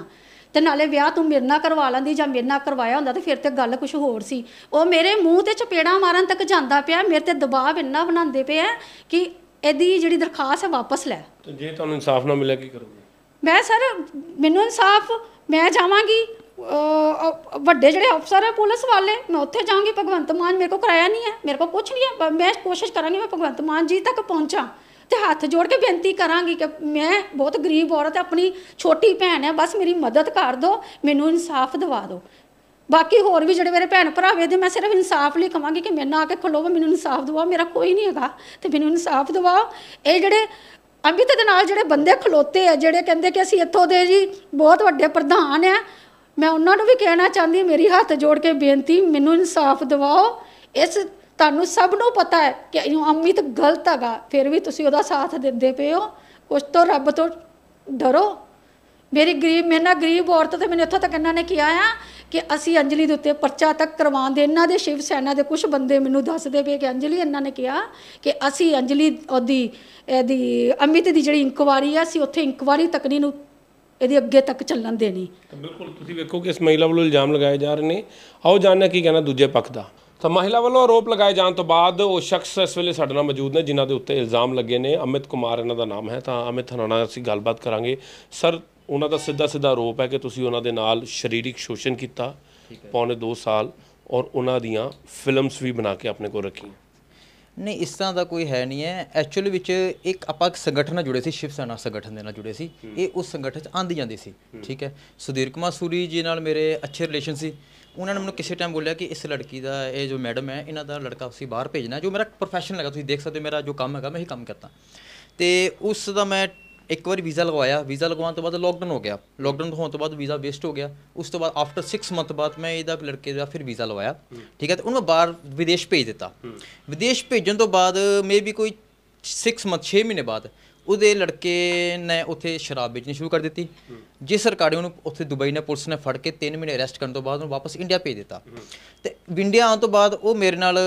ਤੇ ਨਾਲੇ ਵਿਆਹ ਤੂੰ ਮੇਰੇ ਨਾਲ ਕਰਵਾ ਲੈਂਦੀ ਜਾਂ ਮੇਰੇ ਨਾਲ ਕਰਵਾਇਆ ਹੁੰਦਾ ਤੇ ਫਿਰ ਤੇ ਗੱਲ ਕੁਝ ਹੋਰ ਸੀ ਉਹ ਮੇਰੇ ਮੂੰਹ ਤੇ ਚਪੇੜਾ ਮਾਰਨ ਤੱਕ ਜਾਂਦਾ ਪਿਆ ਮੇਰੇ ਤੇ ਦਬਾਅ ਇੰਨਾ ਬਣਾਉਂਦੇ ਪਿਆ ਕਿ ਇਹਦੀ ਜਿਹੜੀ ਦਰਖਾਸਤ ਹੈ ਵਾਪਸ ਲੈ ਤੇ ਜੇ ਤੁਹਾਨੂੰ ਇਨਸਾਫ ਨਾ ਮਿਲਿਆ ਕੀ ਕਰੋਗੇ ਮੈਂ ਸਰ ਮੈਨੂੰ ਇਨਸਾਫ ਮੈਂ ਜਾਵਾਂਗੀ ਵੱਡੇ ਜਿਹੜੇ ਅਫਸਰ ਹੈ ਪੁਲਿਸ ਵਾਲੇ ਮੈਂ ਉੱਥੇ ਜਾਵਾਂਗੀ ਭਗਵੰਤ ਮਾਨ ਮੇਰੇ ਕੋ ਕਰਾਇਆ ਨਹੀਂ ਹੈ ਮੇਰੇ ਕੋ ਕੁਝ ਨਹੀਂ ਹੈ ਮੈਂ ਕੋਸ਼ਿਸ਼ ਕਰਾਂਗੀ ਮੈਂ ਭਗਵੰਤ ਮਾਨ ਜੀ ਤੱਕ ਪਹੁੰਚਾਂ ਤੇ ਹੱਥ ਜੋੜ ਕੇ ਬੇਨਤੀ ਕਰਾਂਗੀ ਕਿ ਮੈਂ ਬਹੁਤ ਗਰੀਬ ਔਰਤ ਆਪਣੀ ਛੋਟੀ ਭੈਣ ਹੈ ਬਸ ਮੇਰੀ ਮਦਦ ਕਰ ਦਿਓ ਮੈਨੂੰ ਇਨਸਾਫ ਦਿਵਾ ਦਿਓ ਬਾਕੀ ਹੋਰ ਵੀ ਜਿਹੜੇ ਮੇਰੇ ਭੈਣ ਭਰਾਵੇ ਦੇ ਮੈਂ ਸਿਰਫ ਇਨਸਾਫ ਲਈ ਕਵਾਂਗੀ ਕਿ ਮੇਰੇ ਨਾਲ ਆ ਕੇ ਖਲੋਵੋ ਮੈਨੂੰ ਇਨਸਾਫ ਦਿਵਾਓ ਮੇਰਾ ਕੋਈ ਨਹੀਂ ਹੈਗਾ ਤੇ ਮੈਨੂੰ ਇਨਸਾਫ ਦਿਵਾਓ ਇਹ ਜਿਹੜੇ ਅੰਮ੍ਰਿਤ ਦੇ ਨਾਲ ਜਿਹੜੇ ਬੰਦੇ ਖਲੋਤੇ ਆ ਜਿਹੜੇ ਕਹਿੰਦੇ ਕਿ ਅਸੀਂ ਇੱਥੋਂ ਦੇ ਜੀ ਬਹੁਤ ਵੱਡੇ ਪ੍ਰਧਾਨ ਆ ਮੈਂ ਉਹਨਾਂ ਨੂੰ ਵੀ ਕਹਿਣਾ ਚਾਹੁੰਦੀ ਮੇਰੀ ਹੱਥ ਜੋੜ ਕੇ ਬੇਨਤੀ ਮੈਨੂੰ ਇਨਸਾਫ ਦਿਵਾਓ ਇਸ ਤੁਹਾਨੂੰ ਸਭ ਨੂੰ ਪਤਾ ਹੈ ਕਿ ਅੰਮਿਤ ਗਲਤ ਹੈਗਾ ਫਿਰ ਵੀ ਤੁਸੀਂ ਉਹਦਾ ਸਾਥ ਦਿੰਦੇ ਪਏ ਹੋ ਕੁਝ ਤੋਂ ਰੱਬ ਤੋਂ ਡਰੋ ਮੇਰੀ ਗਰੀਬ ਮੇਰੇ ਨਾਲ ਗਰੀਬ ਔਰਤ ਤੇ ਮੈਨੂੰ ਇੱਥੋਂ ਤੱਕ ਇਹਨਾਂ ਨੇ ਕਿਹਾ ਆ ਕਿ ਅਸੀਂ ਅੰਜਲੀ ਦੇ ਉੱਤੇ ਪਰਚਾ ਤੱਕ ਕਰਵਾਉਣ ਦੇ ਇਹਨਾਂ ਦੇ ਸ਼ਿਵ ਸੈਨਾ ਦੇ ਕੁਝ ਬੰਦੇ ਮੈਨੂੰ ਦੱਸਦੇ ਪਏ ਕਿ ਅੰਜਲੀ ਇਹਨਾਂ ਨੇ ਕਿਹਾ ਕਿ ਅਸੀਂ ਅੰਜਲੀ ਉਹਦੀ ਇਹਦੀ ਅਮਿਤ ਦੀ ਜਿਹੜੀ ਇਨਕੁਆਰੀ ਆ ਅਸੀਂ ਉੱਥੇ ਇਨਕੁਆਰੀ ਤੱਕ ਨਹੀਂ ਨੂੰ ਇਹਦੇ ਅੱਗੇ ਤੱਕ ਚੱਲਣ ਦੇਣੀ ਬਿਲਕੁਲ ਤੁਸੀਂ ਵੇਖੋ ਕਿ ਇਸ ਮਹਿਲਾ ਵੱਲੋਂ ਇਲਜ਼ਾਮ ਲਗਾਏ ਜਾ ਰਹੇ ਨੇ ਆਓ ਜਾਣਨਾ ਕੀ ਕਹਿੰਦਾ ਦੂਜੇ ਪੱਖ ਦਾ ਤਾਂ ਮਹਿਲਾ ਵੱਲੋਂ ਆਰੋਪ ਲਗਾਏ ਜਾਣ ਤੋਂ ਬਾਅਦ ਉਹ ਸ਼ਖਸ ਇਸ ਵੇਲੇ ਸਾਡੇ ਨਾਲ ਮੌਜੂਦ ਨੇ ਜਿਨ੍ਹਾਂ ਦੇ ਉੱਤੇ ਇਲਜ਼ਾਮ ਲੱਗੇ ਨੇ ਅਮਿਤ ਕੁਮਾਰ ਇਹਨਾਂ ਦਾ ਨਾਮ ਹੈ ਤਾਂ ਅਮਿਤ ਹਨਾਣਾ ਅਸੀਂ ਗੱਲਬਾਤ ਕਰਾਂਗੇ ਸਰ ਉਹਨਾਂ ਦਾ ਸਿੱਧਾ ਸਿੱਧਾ ਆਰੋਪ ਹੈ ਕਿ ਤੁਸੀਂ ਉਹਨਾਂ ਦੇ ਨਾਲ ਸਰੀਰਕ ਸ਼ੋਸ਼ਣ ਕੀਤਾ ਪੌਣੇ 2 ਸਾਲ ਔਰ ਉਹਨਾਂ ਦੀਆਂ ਫਿਲਮਸ ਵੀ ਬਣਾ ਕੇ ਆਪਣੇ ਕੋਲ ਰੱਖੀਆਂ ਨਹੀਂ ਇਸ ਤਰ੍ਹਾਂ ਦਾ ਕੋਈ ਹੈ ਨਹੀਂ ਹੈ ਐਕਚੁਅਲ ਵਿੱਚ ਇੱਕ ਆਪਾਂ ਇੱਕ ਸੰਗਠਨ ਨਾਲ ਜੁੜੇ ਸੀ ਸ਼ਿਵ ਸੈਨਾ ਸੰਗਠਨ ਦੇ ਨਾਲ ਜੁੜੇ ਸੀ ਇਹ ਉਸ ਸੰਗਠਨ 'ਚ ਆਂਦੀ ਜਾਂਦੀ ਸੀ ਠੀਕ ਹੈ ਸੁਧੀਰ ਕੁਮਾਰ ਸੂਰੀ ਜੀ ਨਾਲ ਮੇਰੇ ਅੱਛੇ ਰਿਲੇਸ਼ਨ ਸੀ ਉਹਨਾਂ ਨੇ ਮੈਨੂੰ ਕਿਸੇ ਟਾਈਮ ਬੋਲਿਆ ਕਿ ਇਸ ਲੜਕੀ ਦਾ ਇਹ ਜੋ ਮੈਡਮ ਹੈ ਇਹਨਾਂ ਦਾ ਲੜਕਾ ਤੁਸੀਂ ਬਾਹਰ ਭੇਜਣਾ ਜੋ ਮੇਰਾ ਪ੍ਰੋਫੈਸ਼ਨ ਹੈਗਾ ਤੁਸੀਂ ਦੇਖ ਸਕਦੇ ਹੋ ਮੇਰਾ ਜੋ ਕੰਮ ਹੈਗਾ ਮੈਂ ਇਹ ਕੰਮ ਕਰਦਾ ਤੇ ਉਸ ਦਾ ਮੈਂ ਇੱਕ ਵਾਰ ਵੀਜ਼ਾ ਲਗਵਾਇਆ ਵੀਜ਼ਾ ਲਗਵਾਉਣ ਤੋਂ ਬਾਅਦ ਲੋਕਡਾਊਨ ਹੋ ਗਿਆ ਲੋਕਡਾਊਨ ਹੋਣ ਤੋਂ ਬਾਅਦ ਵੀਜ਼ਾ ਵੇਸਟ ਹੋ ਗਿਆ ਉਸ ਤੋਂ ਬਾਅਦ ਆਫਟਰ 6 ਮੰਥ ਬਾਅਦ ਮੈਂ ਇਹਦਾ ਲੜਕੇ ਦਾ ਫਿਰ ਵੀਜ਼ਾ ਲਵਾਇਆ ਠੀਕ ਹੈ ਤੇ ਉਹਨੂੰ ਬਾਹਰ ਵਿਦੇਸ਼ ਭੇਜ ਦਿੱਤਾ ਵਿਦੇਸ਼ ਭੇਜਣ ਤੋਂ ਬਾਅਦ ਮੇ ਵੀ ਕੋਈ 6 ਮੰਥ 6 ਮਹੀਨੇ ਬਾਅਦ ਉਹਦੇ ਲੜਕੇ ਨੇ ਉੱਥੇ ਸ਼ਰਾਬ ਵੇਚਣੀ ਸ਼ੁਰੂ ਕਰ ਦਿੱਤੀ ਜਿਸ ਸਰਕਾਰੀ ਉਹਨੂੰ ਉੱਥੇ ਦੁਬਈ ਨੇ ਪੁਲਿਸ ਨੇ ਫੜ ਕੇ 3 ਮਹੀਨੇ ਅਰੈਸਟ ਕਰਨ ਤੋਂ ਬਾਅਦ ਉਹਨੂੰ ਵਾਪਸ ਇੰਡੀਆ ਭੇਜ ਦਿੱਤਾ ਤੇ ਇੰਡੀਆ ਆਉਣ ਤੋਂ ਬਾਅਦ ਉਹ ਮੇਰੇ ਨਾਲ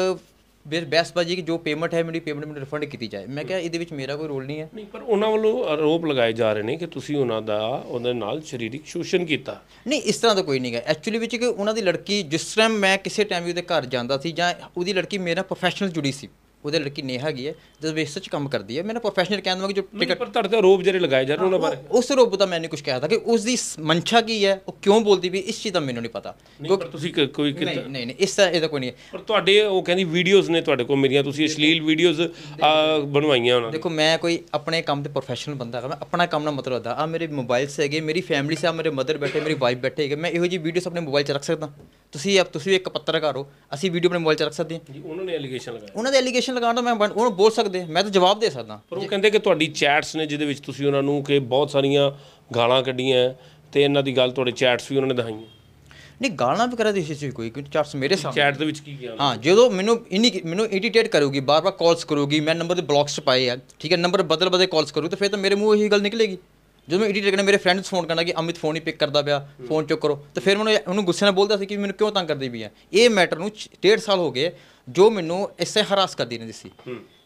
ਫਿਰ ਬੈਸ ਬਾਜੀ ਕਿ ਜੋ ਪੇਮੈਂਟ ਹੈ ਮੇਰੀ ਪੇਮੈਂਟ ਮੈਨੂੰ ਰਿਫੰਡ ਕੀਤੀ ਜਾਏ ਮੈਂ ਕਿਹਾ ਇਹਦੇ ਵਿੱਚ ਮੇਰਾ ਕੋਈ ਰੋਲ ਨਹੀਂ ਹੈ ਨਹੀਂ ਪਰ ਉਹਨਾਂ ਵੱਲੋਂ ਆਰੋਪ ਲਗਾਏ ਜਾ ਰਹੇ ਨੇ ਕਿ ਤੁਸੀਂ ਉਹਨਾਂ ਦਾ ਉਹਨਾਂ ਨਾਲ ਸਰੀਰਕ ਸ਼ੋਸ਼ਣ ਕੀਤਾ ਨਹੀਂ ਇਸ ਤਰ੍ਹਾਂ ਦਾ ਕੋਈ ਨਹੀਂ ਹੈ ਐਕਚੁਅਲੀ ਵਿੱਚ ਕਿ ਉਹਨਾਂ ਦੀ ਲੜਕੀ ਜਿਸ ਟਾਈਮ ਮੈਂ ਕਿਸੇ ਟਾਈਮ ਵੀ ਉਹਦੇ ਘਰ ਜਾਂਦਾ ਸੀ ਜਾਂ ਉਹਦੀ ਲੜਕੀ ਮੇਰਾ ਪ੍ਰੋਫੈਸ਼ਨਲ ਜੁੜੀ ਸੀ ਉਹਦੇ ਲੜਕੀ ਨੇਹਾ ਹੈਗੀ ਹੈ ਜਦ ਵੇਸ ਚ ਕੰਮ ਕਰਦੀ ਹੈ ਮੈਨੂੰ ਪ੍ਰੋਫੈਸ਼ਨਲ ਕਹਿੰਦਾ ਮੈਂ ਕਿ ਜੋ ਟਿਕਟ ਪਰ ਤੁਹਾਡੇ ਤੇ ਆਰੋਪ ਜਿਹੜੇ ਲਗਾਏ ਜਾ ਰਹੇ ਉਹਨਾਂ ਬਾਰੇ ਉਸ ਰੋਬ ਦਾ ਮੈਂ ਨਹੀਂ ਕੁਝ ਕਿਹਾ ਤਾਂ ਕਿ ਉਸ ਦੀ ਮੰਸ਼ਾ ਕੀ ਹੈ ਉਹ ਕਿਉਂ ਬੋਲਦੀ ਵੀ ਇਸ ਚੀਜ਼ ਦਾ ਮੈਨੂੰ ਨਹੀਂ ਪਤਾ ਕਿਉਂਕਿ ਤੁਸੀਂ ਕੋਈ ਨਹੀਂ ਨਹੀਂ ਨਹੀਂ ਇਸ ਦਾ ਇਹਦਾ ਕੋਈ ਨਹੀਂ ਪਰ ਤੁਹਾਡੇ ਉਹ ਕਹਿੰਦੀ ਵੀਡੀਓਜ਼ ਨੇ ਤੁਹਾਡੇ ਕੋਲ ਮੇਰੀਆਂ ਤੁਸੀਂ ਅਸ਼ਲੀਲ ਵੀਡੀਓਜ਼ ਬਣਵਾਈਆਂ ਉਹਨਾਂ ਦੇਖੋ ਮੈਂ ਕੋਈ ਆਪਣੇ ਕੰਮ ਤੇ ਪ੍ਰੋਫੈਸ਼ਨਲ ਬੰਦਾ ਹਾਂ ਮੈਂ ਆਪਣਾ ਕੰਮ ਨਾਲ ਮਤਲਬ ਦਾ ਆ ਮੇਰੇ ਮੋਬਾਈਲ ਸੇ ਹੈਗੇ ਮੇਰੀ ਫੈਮਿਲੀ ਸੇ ਆ ਮੇਰੇ ਮਦਰ ਬੈਠੇ ਮੇਰੀ ਵਾਈਫ ਬੈਠੇ ਹੈਗੇ ਮੈਂ ਇਹੋ ਜੀ ਵੀਡੀਓਜ਼ ਆਪਣੇ ਮੋਬਾਈਲ 'ਚ ਰੱਖ ਸਕਦਾ ਤੁਸੀਂ ਤੁਸੀਂ ਇੱਕ ਪੱਤਰਕਾਰ ਹੋ ਅਸੀਂ ਵੀਡੀਓ ਆਪਣੇ ਮੋਬਾਈਲ 'ਚ ਰੱਖ ਸਕਦੇ ਹਾਂ ਜੀ ਉਹਨਾਂ ਨੇ ਐਲੀਗੇਸ਼ਨ ਲਗਾਇਆ ਉਹਨਾਂ ਦੇ ਐਲੀਗੇਸ਼ਨ ਲਗਾਉਣ ਤੋਂ ਮੈਂ ਉਹਨੂੰ ਬੋਲ ਸਕਦੇ ਮੈਂ ਤਾਂ ਜਵਾਬ ਦੇ ਸਕਦਾ ਪਰ ਉਹ ਕਹਿੰਦੇ ਕਿ ਤੁਹਾਡੀ ਚੈਟਸ ਨੇ ਜਿਹਦੇ ਵਿੱਚ ਤੁਸੀਂ ਉਹਨਾਂ ਨੂੰ ਕਿ ਬਹੁਤ ਸਾਰੀਆਂ ਗਾਲਾਂ ਕੱਢੀਆਂ ਤੇ ਇਹਨਾਂ ਦੀ ਗੱਲ ਤੁਹਾਡੇ ਚੈਟਸ ਵੀ ਉਹਨਾਂ ਨੇ ਦਿਖਾਈਆਂ ਨਹੀਂ ਗਾਲਾਂ ਵਗੈਰਾ ਦੀ ਸੀ ਕੋਈ ਕਿਉਂਕਿ ਚੈਟਸ ਮੇਰੇ ਸਾਹਮਣੇ ਚੈਟ ਦੇ ਵਿੱਚ ਕੀ ਗਿਆ ਹਾਂ ਜਦੋਂ ਮੈਨੂੰ ਇਨੀ ਮੈਨੂੰ ਇਰੀਟੇਟ ਕਰੂਗੀ ਬਾਰ-ਬਾਰ ਕਾਲਸ ਕਰੂਗੀ ਮੈਂ ਨੰਬਰ ਦੇ ਬਲੌਕਸ ਪਾਏ ਆ ਠੀਕ ਹੈ ਨੰਬਰ ਬਦਲ-ਬਦਲ ਕਾਲਸ ਕਰੂ ਤਾਂ ਫਿਰ ਤਾਂ ਮੇਰੇ ਮੂੰਹ ਇਹੀ ਗੱਲ ਨਿਕਲੇਗੀ ਜਦੋਂ ਮੈਂ ਇਰੀਟੇਟ ਕਰਨਾ ਮੇਰੇ ਫਰੈਂਡਸ ਫੋਨ ਕਰਨਾ ਕਿ ਅਮਿਤ ਫੋਨ ਹੀ ਪਿਕ ਕਰਦਾ ਪਿਆ ਫੋਨ ਚੁੱਕ ਕਰੋ ਤੇ ਫਿਰ ਮੈਨੂੰ ਉਹਨੂੰ ਗੁੱਸੇ ਨਾਲ ਬੋਲਦਾ ਸੀ ਕਿ ਮੈਨੂੰ ਕਿਉਂ ਤੰਗ ਕਰਦੀ ਪਈ ਆ ਇਹ ਮੈਟਰ ਨੂੰ 1.5 ਸਾਲ ਹੋ ਗਏ ਜੋ ਮੈਨੂੰ ਇਸੇ ਹਰਾਸ ਕਰਦੀ ਰਹਿੰਦੀ ਸੀ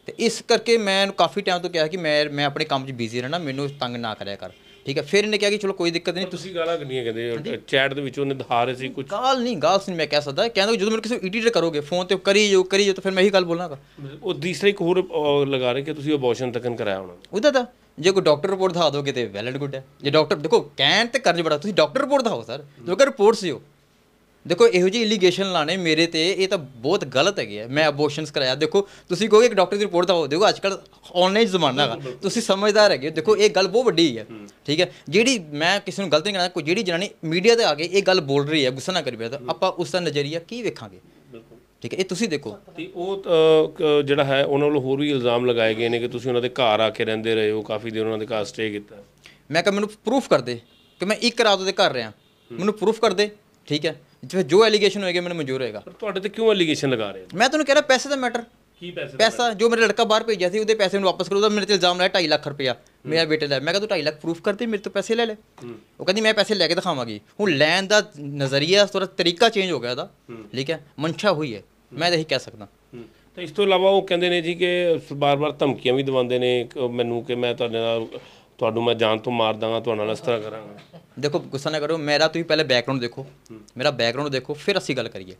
ਤੇ ਇਸ ਕਰਕੇ ਮੈਂ ਉਹਨੂੰ ਕਾਫੀ ਟਾਈਮ ਤੋਂ ਕਿਹਾ ਕਿ ਮੈਂ ਮੈਂ ਆਪਣੇ ਕੰਮ 'ਚ ਬਿਜ਼ੀ ਰਹਿਣਾ ਮੈਨੂੰ ਤੰਗ ਨਾ ਕਰਿਆ ਕਰ ਠੀਕ ਹੈ ਫਿਰ ਇਹਨੇ ਕਿਹਾ ਕਿ ਚਲੋ ਕੋਈ ਦਿੱਕਤ ਨਹੀਂ ਤੁਸੀਂ ਗਾਲਾਂ ਕੱਢੀਆਂ ਕਹਿੰਦੇ ਚੈਟ ਦੇ ਵਿੱਚ ਉਹਨੇ ਦਿਖਾ ਰਹੇ ਸੀ ਕੁਝ ਗਾਲ ਨਹੀਂ ਗਾਲ ਸੀ ਮੈਂ ਕਹਿ ਸਕਦਾ ਕਹਿੰਦਾ ਜਦੋਂ ਮੈਨੂੰ ਕਿਸੇ ਐਡੀਟਰ ਕਰੋਗੇ ਫੋਨ ਤੇ ਕਰੀ ਜੋ ਕਰੀ ਜੋ ਤਾਂ ਫਿਰ ਮੈਂ ਇਹੀ ਗੱਲ ਬੋਲਾਂਗਾ ਉਹ ਦੂਸਰੇ ਇੱਕ ਹੋਰ ਲਗਾ ਰਹੇ ਕਿ ਤੁਸੀਂ ਅਬੋਰਸ਼ਨ ਤੱਕਨ ਕਰਾਇਆ ਹੋਣਾ ਉਹਦਾ ਤਾਂ ਜੇ ਕੋ ਡਾਕਟਰ ਰਿਪੋਰਟ ਦਿਖਾ ਦੋਗੇ ਤੇ ਵੈਲਿਡ ਗੁੱਡ ਹੈ ਜੇ ਡਾਕਟਰ ਦੇਖੋ ਕਹਿਣ ਤੇ ਕਰਜ ਬੜਾ ਤੁਸੀਂ ਡਾਕਟਰ ਰਿਪੋਰਟ ਦਿਖਾਓ ਸਰ ਲੋਕਾਂ ਰਿਪੋਰਟ ਹੋ ਦੇਖੋ ਇਹੋ ਜੀ ਇਲੀਗੇਸ਼ਨ ਲਾਣੇ ਮੇਰੇ ਤੇ ਇਹ ਤਾਂ ਬਹੁਤ ਗਲਤ ਹੈਗੇ ਆ ਮੈਂ ਅਬੋਰਸ਼ਨਸ ਕਰਾਇਆ ਦੇਖੋ ਤੁਸੀਂ ਕਹੋਗੇ ਇੱਕ ਡਾਕਟਰ ਦੀ ਰਿਪੋਰਟ ਦਿਖਾਓ ਦੇਖੋ ਅੱਜਕੱਲ ਆਨਲਾਈਨ ਜ਼ਮਾਨਾ ਹੈਗਾ ਤੁਸੀਂ ਸਮਝਦਾਰ ਹੈਗੇ ਦੇਖੋ ਇਹ ਗੱਲ ਬਹੁਤ ਵੱਡੀ ਹੈ ਠੀਕ ਹੈ ਜਿਹੜੀ ਮੈਂ ਕਿਸੇ ਨੂੰ ਗਲਤ ਨਹੀਂ ਕਹਿਣਾ ਕੋਈ ਜਿਹੜੀ ਜਨਾਨੀ ਮੀਡੀਆ ਤੇ ਆ ਕੇ ਇਹ ਗੱਲ ਬੋਲ ਰਹੀ ਹੈ ਗੁੱਸਾ ਨਾ ਕਰੀ ਤਾਂ ਆਪਾਂ ਉਸ ਦਾ ਨਜ਼ਰੀਆ ਕੀ ਵੇਖਾਂਗੇ ਠੀਕ ਹੈ ਇਹ ਤੁਸੀਂ ਦੇਖੋ ਤੇ ਉਹ ਜਿਹੜਾ ਹੈ ਉਹਨਾਂ ਨੂੰ ਹੋਰ ਵੀ ਇਲਜ਼ਾਮ ਲਗਾਏ ਗਏ ਨੇ ਕਿ ਤੁਸੀਂ ਉਹਨਾਂ ਦੇ ਘਰ ਆ ਕੇ ਰਹਿੰਦੇ ਰਹੇ ਹੋ ਕਾਫੀ ਦਿਨ ਉਹਨਾਂ ਦੇ ਘਰ ਸਟੇ ਕੀਤਾ ਮੈਂ ਕਿਹਾ ਮੈਨੂੰ ਪ੍ਰੂਫ ਕਰ ਦੇ ਕਿ ਮੈਂ ਇੱਕ ਰਾਤ ਉਹਦੇ ਘਰ ਰਿਹਾ ਮੈਨੂੰ ਪ੍ਰੂਫ ਕਰ ਦੇ ਠੀਕ ਹੈ ਜਿਵੇਂ ਜੋ ਐਲੀਗੇਸ਼ਨ ਹੋਏਗਾ ਮੈਨੂੰ ਮਨਜ਼ੂਰ ਹੋਏਗਾ ਪਰ ਤੁਹਾਡੇ ਤੇ ਕਿਉਂ ਅਲੀਗੇਸ਼ਨ ਲਗਾ ਰਹੇ ਮੈਂ ਤੁਹਾਨੂੰ ਕਹਿ ਰਿਹਾ ਪੈਸੇ ਦਾ ਮੈਟਰ ਕੀ ਪੈਸੇ ਦਾ ਪੈਸਾ ਜੋ ਮੇਰੇ ਲੜਕਾ ਬਾਹਰ ਭੇਜਿਆ ਸੀ ਉਹਦੇ ਪੈਸੇ ਨੂੰ ਵਾਪਸ ਕਰੋ ਉਹਦਾ ਮੇਰੇ ਤੇ ਇਲਜ਼ਾਮ ਲਾਇਆ 2.5 ਲੱਖ ਰੁਪਇਆ ਮੇਰਾ ਬੇਟੇ ਦਾ ਮੈਂ ਕਿਹਾ ਤੂੰ 2.5 ਲੱਖ ਪ੍ਰੂਫ ਕਰ ਦੇ ਮੇਰੇ ਤੋਂ ਪੈਸੇ ਲੈ ਲੈ ਉਹ ਕਹਿੰਦੀ ਮੈਂ ਪੈਸੇ ਲੈ ਕੇ ਦਿਖਾਵਾਂਗੀ ਹੁਣ ਲੈਣ ਦਾ ਨਜ਼ਰੀਆ ਥੋੜਾ ਤਰੀਕਾ ਚੇਂਜ ਹੋ ਗਿਆ ਉਹਦਾ ਠੀਕ ਹੈ ਮਨਸ਼ਾ ਹੋਈ ਹੈ ਮੈਂ ਤਾਂ ਇਹ ਕਹਿ ਸਕਦਾ ਤਾਂ ਇਸ ਤੋਂ ਇਲਾਵਾ ਉਹ ਕਹਿੰਦੇ ਨੇ ਜੀ ਕਿ ਬਾਰ-ਬਾਰ ਧਮਕੀਆਂ ਵੀ ਦਵਾਉਂਦੇ ਨੇ ਮੈਨੂੰ ਕਿ ਮੈਂ ਤੁਹਾਡੇ ਨਾਲ ਤੁਹਾਨੂੰ ਮੈਂ ਜਾਨ ਤੋਂ ਮਾਰ ਦਾਂਗਾ ਤੁਹਾਡੇ ਨਾਲ ਇਸ ਤਰ੍ਹਾਂ ਕਰਾਂਗਾ ਦੇਖੋ ਗੁੱਸਾ ਨਾ ਕਰੋ ਮੇਰਾ ਤੁਸੀਂ ਪਹਿਲੇ ਬੈਕਗ੍ਰਾਉਂਡ ਦੇਖੋ ਮੇਰਾ ਬੈਕਗ੍ਰਾਉਂਡ ਦੇਖੋ ਫਿਰ ਅਸੀਂ ਗੱਲ ਕਰੀਏ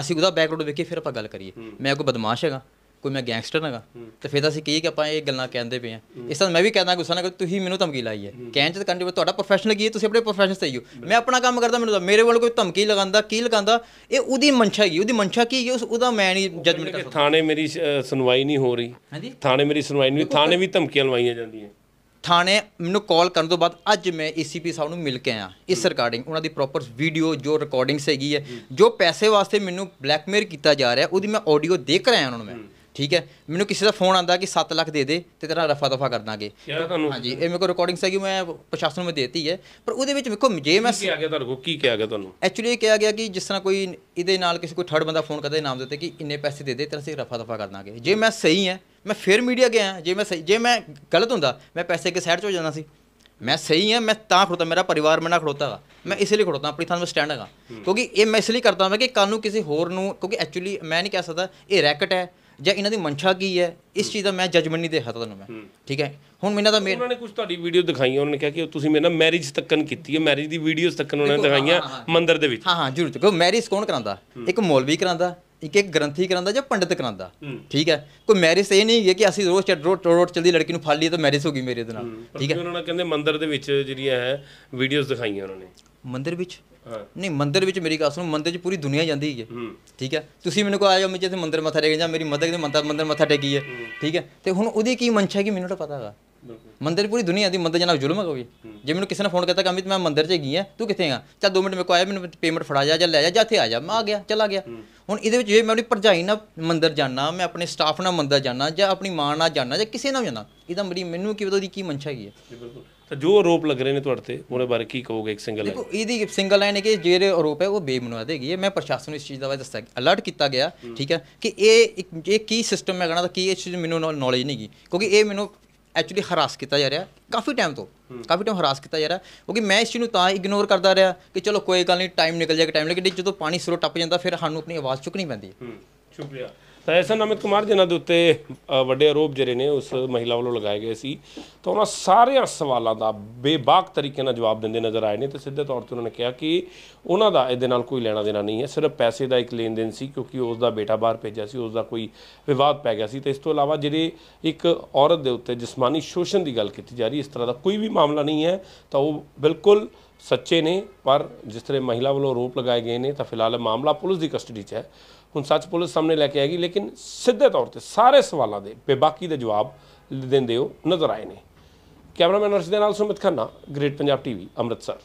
ਅਸੀਂ ਉਹਦਾ ਬੈਕਗ੍ਰਾਉਂਡ ਕੇ ਫਿਰ ਆਪਾਂ ਗੱਲ ਕਰੀਏ ਮੈਂ ਕੋਈ ਬਦਮਾਸ਼ ਹੈਗਾ ਕੋਈ ਮੈਂ ਗੈਂਗਸਟਰ ਹੈਗਾ ਤੇ ਫਿਰ ਅਸੀਂ ਕਹੀਏ ਕਿ ਆਪਾਂ ਇਹ ਗੱਲਾਂ ਕਹਿੰਦੇ ਪਏ ਆ ਇਸ ਤਰ੍ਹਾਂ ਮੈਂ ਵੀ ਕਹਿੰਦਾ ਗੁੱਸਾ ਨਾ ਕਰੋ ਤੁਸੀਂ ਮੈਨੂੰ ਧਮਕੀ ਲਾਈ ਹੈ ਕਹਿਣ ਚ ਕੰਟਰੀ ਤੁਹਾਡਾ ਪ੍ਰੋਫੈਸ਼ਨਲ ਕੀ ਹੈ ਤੁਸੀਂ ਆਪਣੇ ਪ੍ਰੋਫੈਸ਼ਨ ਸਹੀ ਹੋ ਮੈਂ ਆਪਣਾ ਕੰਮ ਕਰਦਾ ਮੈਨੂੰ ਮੇਰੇ ਵੱਲ ਕੋਈ ਧਮਕੀ ਲਗਾਉਂਦਾ ਕੀ ਲਗਾਉਂਦਾ ਇਹ ਉਹਦੀ ਮਨਸ਼ਾ ਹੈਗੀ ਉਹਦੀ ਮਨਸ਼ਾ ਕੀ ਹੈ ਉਸ ਉਹਦਾ ਮੈਂ ਨਹੀਂ ਜਜਮੈਂਟ ਕਰ ਸਕਦਾ ਥਾਣੇ ਮੇਰੀ ਸੁਣਵਾਈ ਨਹੀਂ ਹੋ ਰਹੀ ਹਾਂਜੀ ਥਾਣੇ ਮੇਰੀ ਸੁਣਵਾਈ ਨਹੀਂ ਥਾਣੇ ਵੀ ਧਮਕੀਆਂ ਲਵਾਈਆਂ ਜਾਂਦੀਆਂ ਥਾਣੇ ਮੈਨੂੰ ਕਾਲ ਕਰਨ ਤੋਂ ਬਾਅਦ ਅੱਜ ਮੈਂ ਏਸੀਪੀ ਸਾਹਿਬ ਨੂੰ ਮਿਲ ਕੇ ਆਇਆ ਇਸ ਰਿਕਾਰਡਿੰਗ ਉਹਨਾਂ ਦੀ ਪ੍ਰੋਪਰ ਵੀਡੀਓ ਜੋ ਰਿਕਾਰਡਿੰਗਸ ਹੈਗੀ ਹੈ ਜੋ ਪੈਸੇ ਵਾਸਤੇ ਮੈਨੂੰ ਬਲੈਕਮੇਲ ਕੀਤਾ ਜਾ ਰਿਹਾ ਉਹਦੀ ਮੈਂ ਆਡੀਓ ਦੇਖ ਰਿਹਾ ਉਹਨਾਂ ਨੂੰ ਮੈਂ ਠੀਕ ਹੈ ਮੈਨੂੰ ਕਿਸੇ ਦਾ ਫੋਨ ਆਂਦਾ ਕਿ 7 ਲੱਖ ਦੇ ਦੇ ਤੇ ਤੇਰਾ ਰਫਾ ਦਫਾ ਕਰ ਦਾਂਗੇ ਹਾਂਜੀ ਇਹ ਮੇਰੇ ਕੋਲ ਸੀ ਕਿ ਮੈਂ ਪ੍ਰਸ਼ਾਸਨ ਨੂੰ ਦੇ ਦੇਤੀ ਹੈ ਪਰ ਉਹਦੇ ਵਿੱਚ ਵੇਖੋ ਜੇ ਮੈਂ ਕੀ ਆ ਗਿਆ ਤੁਹਾਨੂੰ ਕੀ ਕਿਹਾ ਗਿਆ ਤੁਹਾਨੂੰ ਐਕਚੁਅਲੀ ਇਹ ਕਿਹਾ ਗਿਆ ਕਿ ਜਿਸ ਤਰ੍ਹਾਂ ਕੋਈ ਇਹਦੇ ਨਾਲ ਕਿਸੇ ਕੋਈ ਥਰਡ ਬੰਦਾ ਫੋਨ ਕਰਦਾ ਨਾਮ ਦੇਤੇ ਕਿ ਇੰਨੇ ਪੈਸੇ ਦੇ ਦੇ ਤੇਰਾ ਸੇ ਰਫਾ ਦਫਾ ਕਰ ਦਾਂਗੇ ਜੇ ਮੈਂ ਸਹੀ ਹੈ ਮੈਂ ਫਿਰ ਮੀਡੀਆ ਗਿਆ ਜੇ ਮੈਂ ਸਹੀ ਜੇ ਮੈਂ ਗਲਤ ਹੁੰਦਾ ਮੈਂ ਪੈਸੇ ਕੇ ਸਾਈਡ 'ਚ ਹੋ ਜਾਣਾ ਸੀ ਮੈਂ ਸਹੀ ਹਾਂ ਮੈਂ ਤਾਂ ਖੜੋਤਾ ਮੇਰਾ ਪਰਿਵਾਰ ਮੇਰਾ ਹੈ ਮੈਂ ਇਸੇ ਲਈ ਖੜੋਤਾ ਆਪਣੀ ਥਾਂ 'ਤੇ ਸਟੈਂਡ ਹੈਗਾ ਕਿਉਂਕਿ ਇਹ ਮੈਂ ਇਸ ਲਈ ਕਰਦਾ ਹਾਂ ਕਿ ਕੱਲ ਨੂੰ ਕਿਸੇ ਹੋਰ ਨੂੰ ਕਿਉਂਕਿ ਐਕਚੁਅਲੀ ਮੈਂ ਨਹੀਂ ਕਹਿ ਸਕਦਾ ਇਹ ਰੈਕਟ ਹੈ ਜਾਂ ਇਹਨਾਂ ਦੀ ਮਨਸ਼ਾ ਕੀ ਹੈ ਇਸ ਚੀਜ਼ ਦਾ ਮੈਂ ਜਜਮੈਂਟ ਨਹੀਂ ਦੇ ਸਕਦਾ ਤੁਹਾਨੂੰ ਮੈਂ ਠੀਕ ਹੈ ਹੁਣ ਮੈਨਾਂ ਦਾ ਉਹਨਾਂ ਨੇ ਕੁਝ ਤੁਹਾਡੀ ਵੀਡੀਓ ਦਿਖਾਈਆਂ ਉਹਨਾਂ ਨੇ ਕਿਹਾ ਕਿ ਤੁਸੀਂ ਮੇਰੇ ਨਾਲ ਮੈਰਿਜ ਤੱਕਨ ਕੀਤੀ ਹੈ ਮੈਰਿਜ ਦੀ ਵੀਡੀਓਜ਼ ਤੱਕਨ ਉਹਨਾਂ ਨੇ ਦਿਖਾਈਆਂ ਮੰਦਿਰ ਦੇ ਵਿੱਚ ਹਾਂ ਹਾਂ ਜ਼ਰੂਰ ਕਿਉਂ ਮੈਰਿਜ ਕੌਣ ਕਰਾਂਦਾ ਇੱਕ ਮੌਲਵੀ ਕਰਾਂਦਾ ਇੱਕ ਇੱਕ ਗ੍ਰੰਥੀ ਕਰਾਂਦਾ ਜਾਂ ਪੰਡਿਤ ਕਰਾਂਦਾ ਠੀਕ ਹੈ ਕੋਈ ਮੈਰਿਜ ਇਹ ਨਹੀਂ ਹੈ ਕਿ ਅਸੀਂ ਰੋਜ਼ ਰੋਟ ਰੋਟ ਚੱਲਦੀ ਲੜਕੀ ਨੂੰ ਫੜ ਤਾਂ ਮੈਰਿਜ ਹੋ ਗਈ ਮੇਰੇ ਦੇ ਨਾਲ ਠੀਕ ਹੈ ਉਹਨਾਂ ਨੇ ਕਹਿੰਦੇ ਮੰਦਿਰ ਦੇ ਵਿੱਚ ਜਿਹੜੀਆਂ ਹੈ ਵੀਡੀਓਜ਼ ਦਿਖਾਈਆਂ ਉਹਨਾਂ ਨੇ ਮੰਦਿਰ ਵਿੱਚ ਨਹੀਂ ਮੰਦਿਰ ਵਿੱਚ ਮੇਰੀ ਗੱਲ ਸੁਣੋ ਮੰਦਿਰ 'ਚ ਪੂਰੀ ਦੁਨੀਆ ਜਾਂਦੀ ਹੈ ਠੀਕ ਹੈ ਤੁਸੀਂ ਮੈਨੂੰ ਕੋ ਆ ਜਾਓ ਮੈਂ ਜਿੱਥੇ ਮੰਦਿਰ ਮੱਥਾ ਟੇਕ ਜਾਂ ਮੇਰੀ ਮਦਰ ਦੇ ਮੰਦਰ ਮੰਦਿਰ ਮੱਥਾ ਟੇਕੀ ਹੈ ਠੀਕ ਹੈ ਤੇ ਹੁਣ ਉਹਦੀ ਕੀ ਮਨਸ਼ਾ ਕੀ ਮੈਨੂੰ ਤਾਂ ਪਤਾ ਹੈਗਾ ਮੰਦਿਰ ਪੂਰੀ ਦੁਨੀਆ ਦੀ ਮੰਦਿਰ ਜਨਾਬ ਜ਼ੁਲਮ ਹੈ ਕੋਈ ਜੇ ਮੈਨੂੰ ਕਿਸੇ ਨੇ ਫੋਨ ਕੀਤਾ ਕਿ ਅਮਿਤ ਮੈਂ ਮੰਦਿਰ 'ਚ ਗਈ ਆ ਤੂੰ ਕਿੱਥੇ ਆ ਚਾ 2 ਮਿੰਟ ਮੇ ਕੋ ਆਇਆ ਮੈਨੂੰ ਪੇਮੈਂਟ ਫੜਾ ਜਾ ਜਾਂ ਲੈ ਜਾ ਜਾਂ ਇੱਥੇ ਆ ਜਾ ਮੈਂ ਆ ਗਿਆ ਚਲਾ ਗਿਆ ਹੁਣ ਇਹਦੇ ਵਿੱਚ ਜੇ ਮੈਂ ਆਪਣੀ ਭਰਜਾਈ ਨਾਲ ਮੰਦਿਰ ਜਾਣਾ ਮੈਂ ਆਪਣੇ ਸਟਾਫ ਨਾਲ ਮੰਦਿਰ ਜਾਣਾ ਜਾਂ ਆਪਣੀ ਮਾਂ ਨਾਲ ਜਾਣਾ ਜਾਂ ਕਿਸੇ ਨਾਲ ਜਾਣਾ ਇਹਦਾ ਮੇਰੀ ਮੈਨੂੰ ਕੀ ਪਤਾ ਦੀ ਕੀ ਮਨਸ਼ਾ ਕੀ ਹੈ ਤਾਂ ਜੋ ਆਰੋਪ ਲੱਗ ਰਹੇ ਨੇ ਤੁਹਾਡੇ ਤੇ ਉਹਨੇ ਬਾਰੇ ਕੀ ਕਹੋਗੇ ਇੱਕ ਸਿੰਗਲ ਲਾਈਨ ਦੇਖੋ ਇਹਦੀ ਸਿੰਗਲ ਲਾਈਨ ਹੈ ਕਿ ਜਿਹੜੇ ਆਰੋਪ ਹੈ ਉਹ ਬੇਬੁਨਿਆਦ ਹੈਗੀ ਹੈ ਮੈਂ ਪ੍ਰਸ਼ਾਸਨ ਨੂੰ ਇਸ ਚੀਜ਼ ਦਾ ਬਾਰੇ ਦੱਸਿਆ ਅਲਰਟ ਕੀਤਾ ਗਿਆ ਠੀਕ ਹੈ ਕਿ ਇਹ ਇਹ ਕੀ ਸਿਸਟਮ ਹੈ ਕਹਣਾ ਤਾਂ ਕੀ ਇਹ ਚੀਜ਼ ਮੈਨੂੰ ਨੌਲੇਜ ਨਹੀਂਗੀ ਕਿਉਂਕਿ ਇਹ ਮੈਨੂੰ ਐਕਚੁਅਲੀ ਹਰਾਸ ਕੀਤਾ ਜਾ ਰਿਹਾ ਕਾਫੀ ਟਾਈਮ ਤੋਂ ਕਾਫੀ ਟਾਈਮ ਹਰਾਸ ਕੀਤਾ ਜਾ ਰਿਹਾ ਕਿਉਂਕਿ ਮੈਂ ਇਸ ਚੀਜ਼ ਨੂੰ ਤਾਂ ਇਗਨੋਰ ਕਰਦਾ ਰਿਹਾ ਕਿ ਚਲੋ ਕੋਈ ਗੱਲ ਨਹੀਂ ਟਾਈਮ ਨਿਕਲ ਜਾਏਗਾ ਟਾਈਮ ਲੇਕਿਨ ਜਦੋਂ ਪਾਣੀ ਸਿਰੋਂ ਟੱਪ ਜਾਂਦਾ ਫਿਰ ਸਾਨੂੰ ਆਪਣੀ ਆਵਾਜ਼ ਚੁੱਕਣੀ ਪੈਂਦੀ ਹੈ ਸ਼ੁਕਰੀਆ ਤਾਂ ਐਸਨ ਅਮਿਤ ਕੁਮਾਰ ਜਿਨ੍ਹਾਂ ਦੇ ਉੱਤੇ ਵੱਡੇ ਆਰੋਪ ਜਿਹੜੇ ਨੇ ਉਸ ਮਹਿਲਾ ਵੱਲੋਂ ਲਗਾਏ ਗਏ ਸੀ ਤਾਂ ਉਹਨਾਂ ਸਾਰਿਆਂ ਸਵਾਲਾਂ ਦਾ ਬੇਬਾਕ ਤਰੀਕੇ ਨਾਲ ਜਵਾਬ ਦਿੰਦੇ ਨਜ਼ਰ ਆਏ ਨੇ ਤੇ ਸਿੱਧੇ ਤੌਰ ਤੇ ਉਹਨਾਂ ਨੇ ਕਿਹਾ ਕਿ ਉਹਨਾਂ ਦਾ ਇਹਦੇ ਨਾਲ ਕੋਈ ਲੈਣਾ ਦੇਣਾ ਨਹੀਂ ਹੈ ਸਿਰਫ ਪੈਸੇ ਦਾ ਇੱਕ ਲੈਣ ਦੇਣ ਸੀ ਕਿਉਂਕਿ ਉਸ ਦਾ ਬੇਟਾ ਬਾਹਰ ਭੇਜਿਆ ਸੀ ਉਸ ਦਾ ਕੋਈ ਵਿਵਾਦ ਪੈ ਗਿਆ ਸੀ ਤੇ ਇਸ ਤੋਂ ਇਲਾਵਾ ਜਿਹੜੇ ਇੱਕ ਔਰਤ ਦੇ ਉੱਤੇ ਜਿਸਮਾਨੀ ਸ਼ੋਸ਼ਣ ਦੀ ਗੱਲ ਕੀਤੀ ਜਾ ਰਹੀ ਇਸ ਤਰ੍ਹਾਂ ਦਾ ਕੋਈ ਵੀ ਮਾਮਲਾ ਨਹੀਂ ਹੈ ਤਾਂ ਉਹ ਬਿਲਕੁਲ ਸੱਚੇ ਨੇ ਪਰ ਜਿਸ ਤਰ੍ਹਾਂ ਮਹਿਲਾ ਵੱਲੋਂ ਆਰੋਪ ਲਗਾਏ ਗਏ ਨੇ ਤਾਂ ਫਿਲਹਾਲ ਮਾਮਲਾ ਪੁਲਿਸ ਦੀ ਕਸਟਡੀ 'ਚ ਹੈ ਹੁਣ ਸੱਚ ਪੁਲਿਸ ਸਾਹਮਣੇ ਲੈ ਕੇ ਆਏਗੀ ਲੇਕਿਨ ਸਿੱਧੇ ਤੌਰ ਤੇ ਸਾਰੇ ਸਵਾਲਾਂ ਦੇ ਬੇਬਾਕੀ ਦੇ ਜਵਾਬ ਦਿੰਦੇ ਹੋ ਨਜ਼ਰ ਆਏ ਨੇ ਕੈਮਰਾਮੈਨ ਅਰਸ਼ ਦੇ ਨਾਲ ਸੁਮਿਤ ਖੰਨਾ ਗ੍ਰੇਟ ਪੰਜਾਬ ਟੀਵੀ ਅੰਮ੍ਰਿਤਸਰ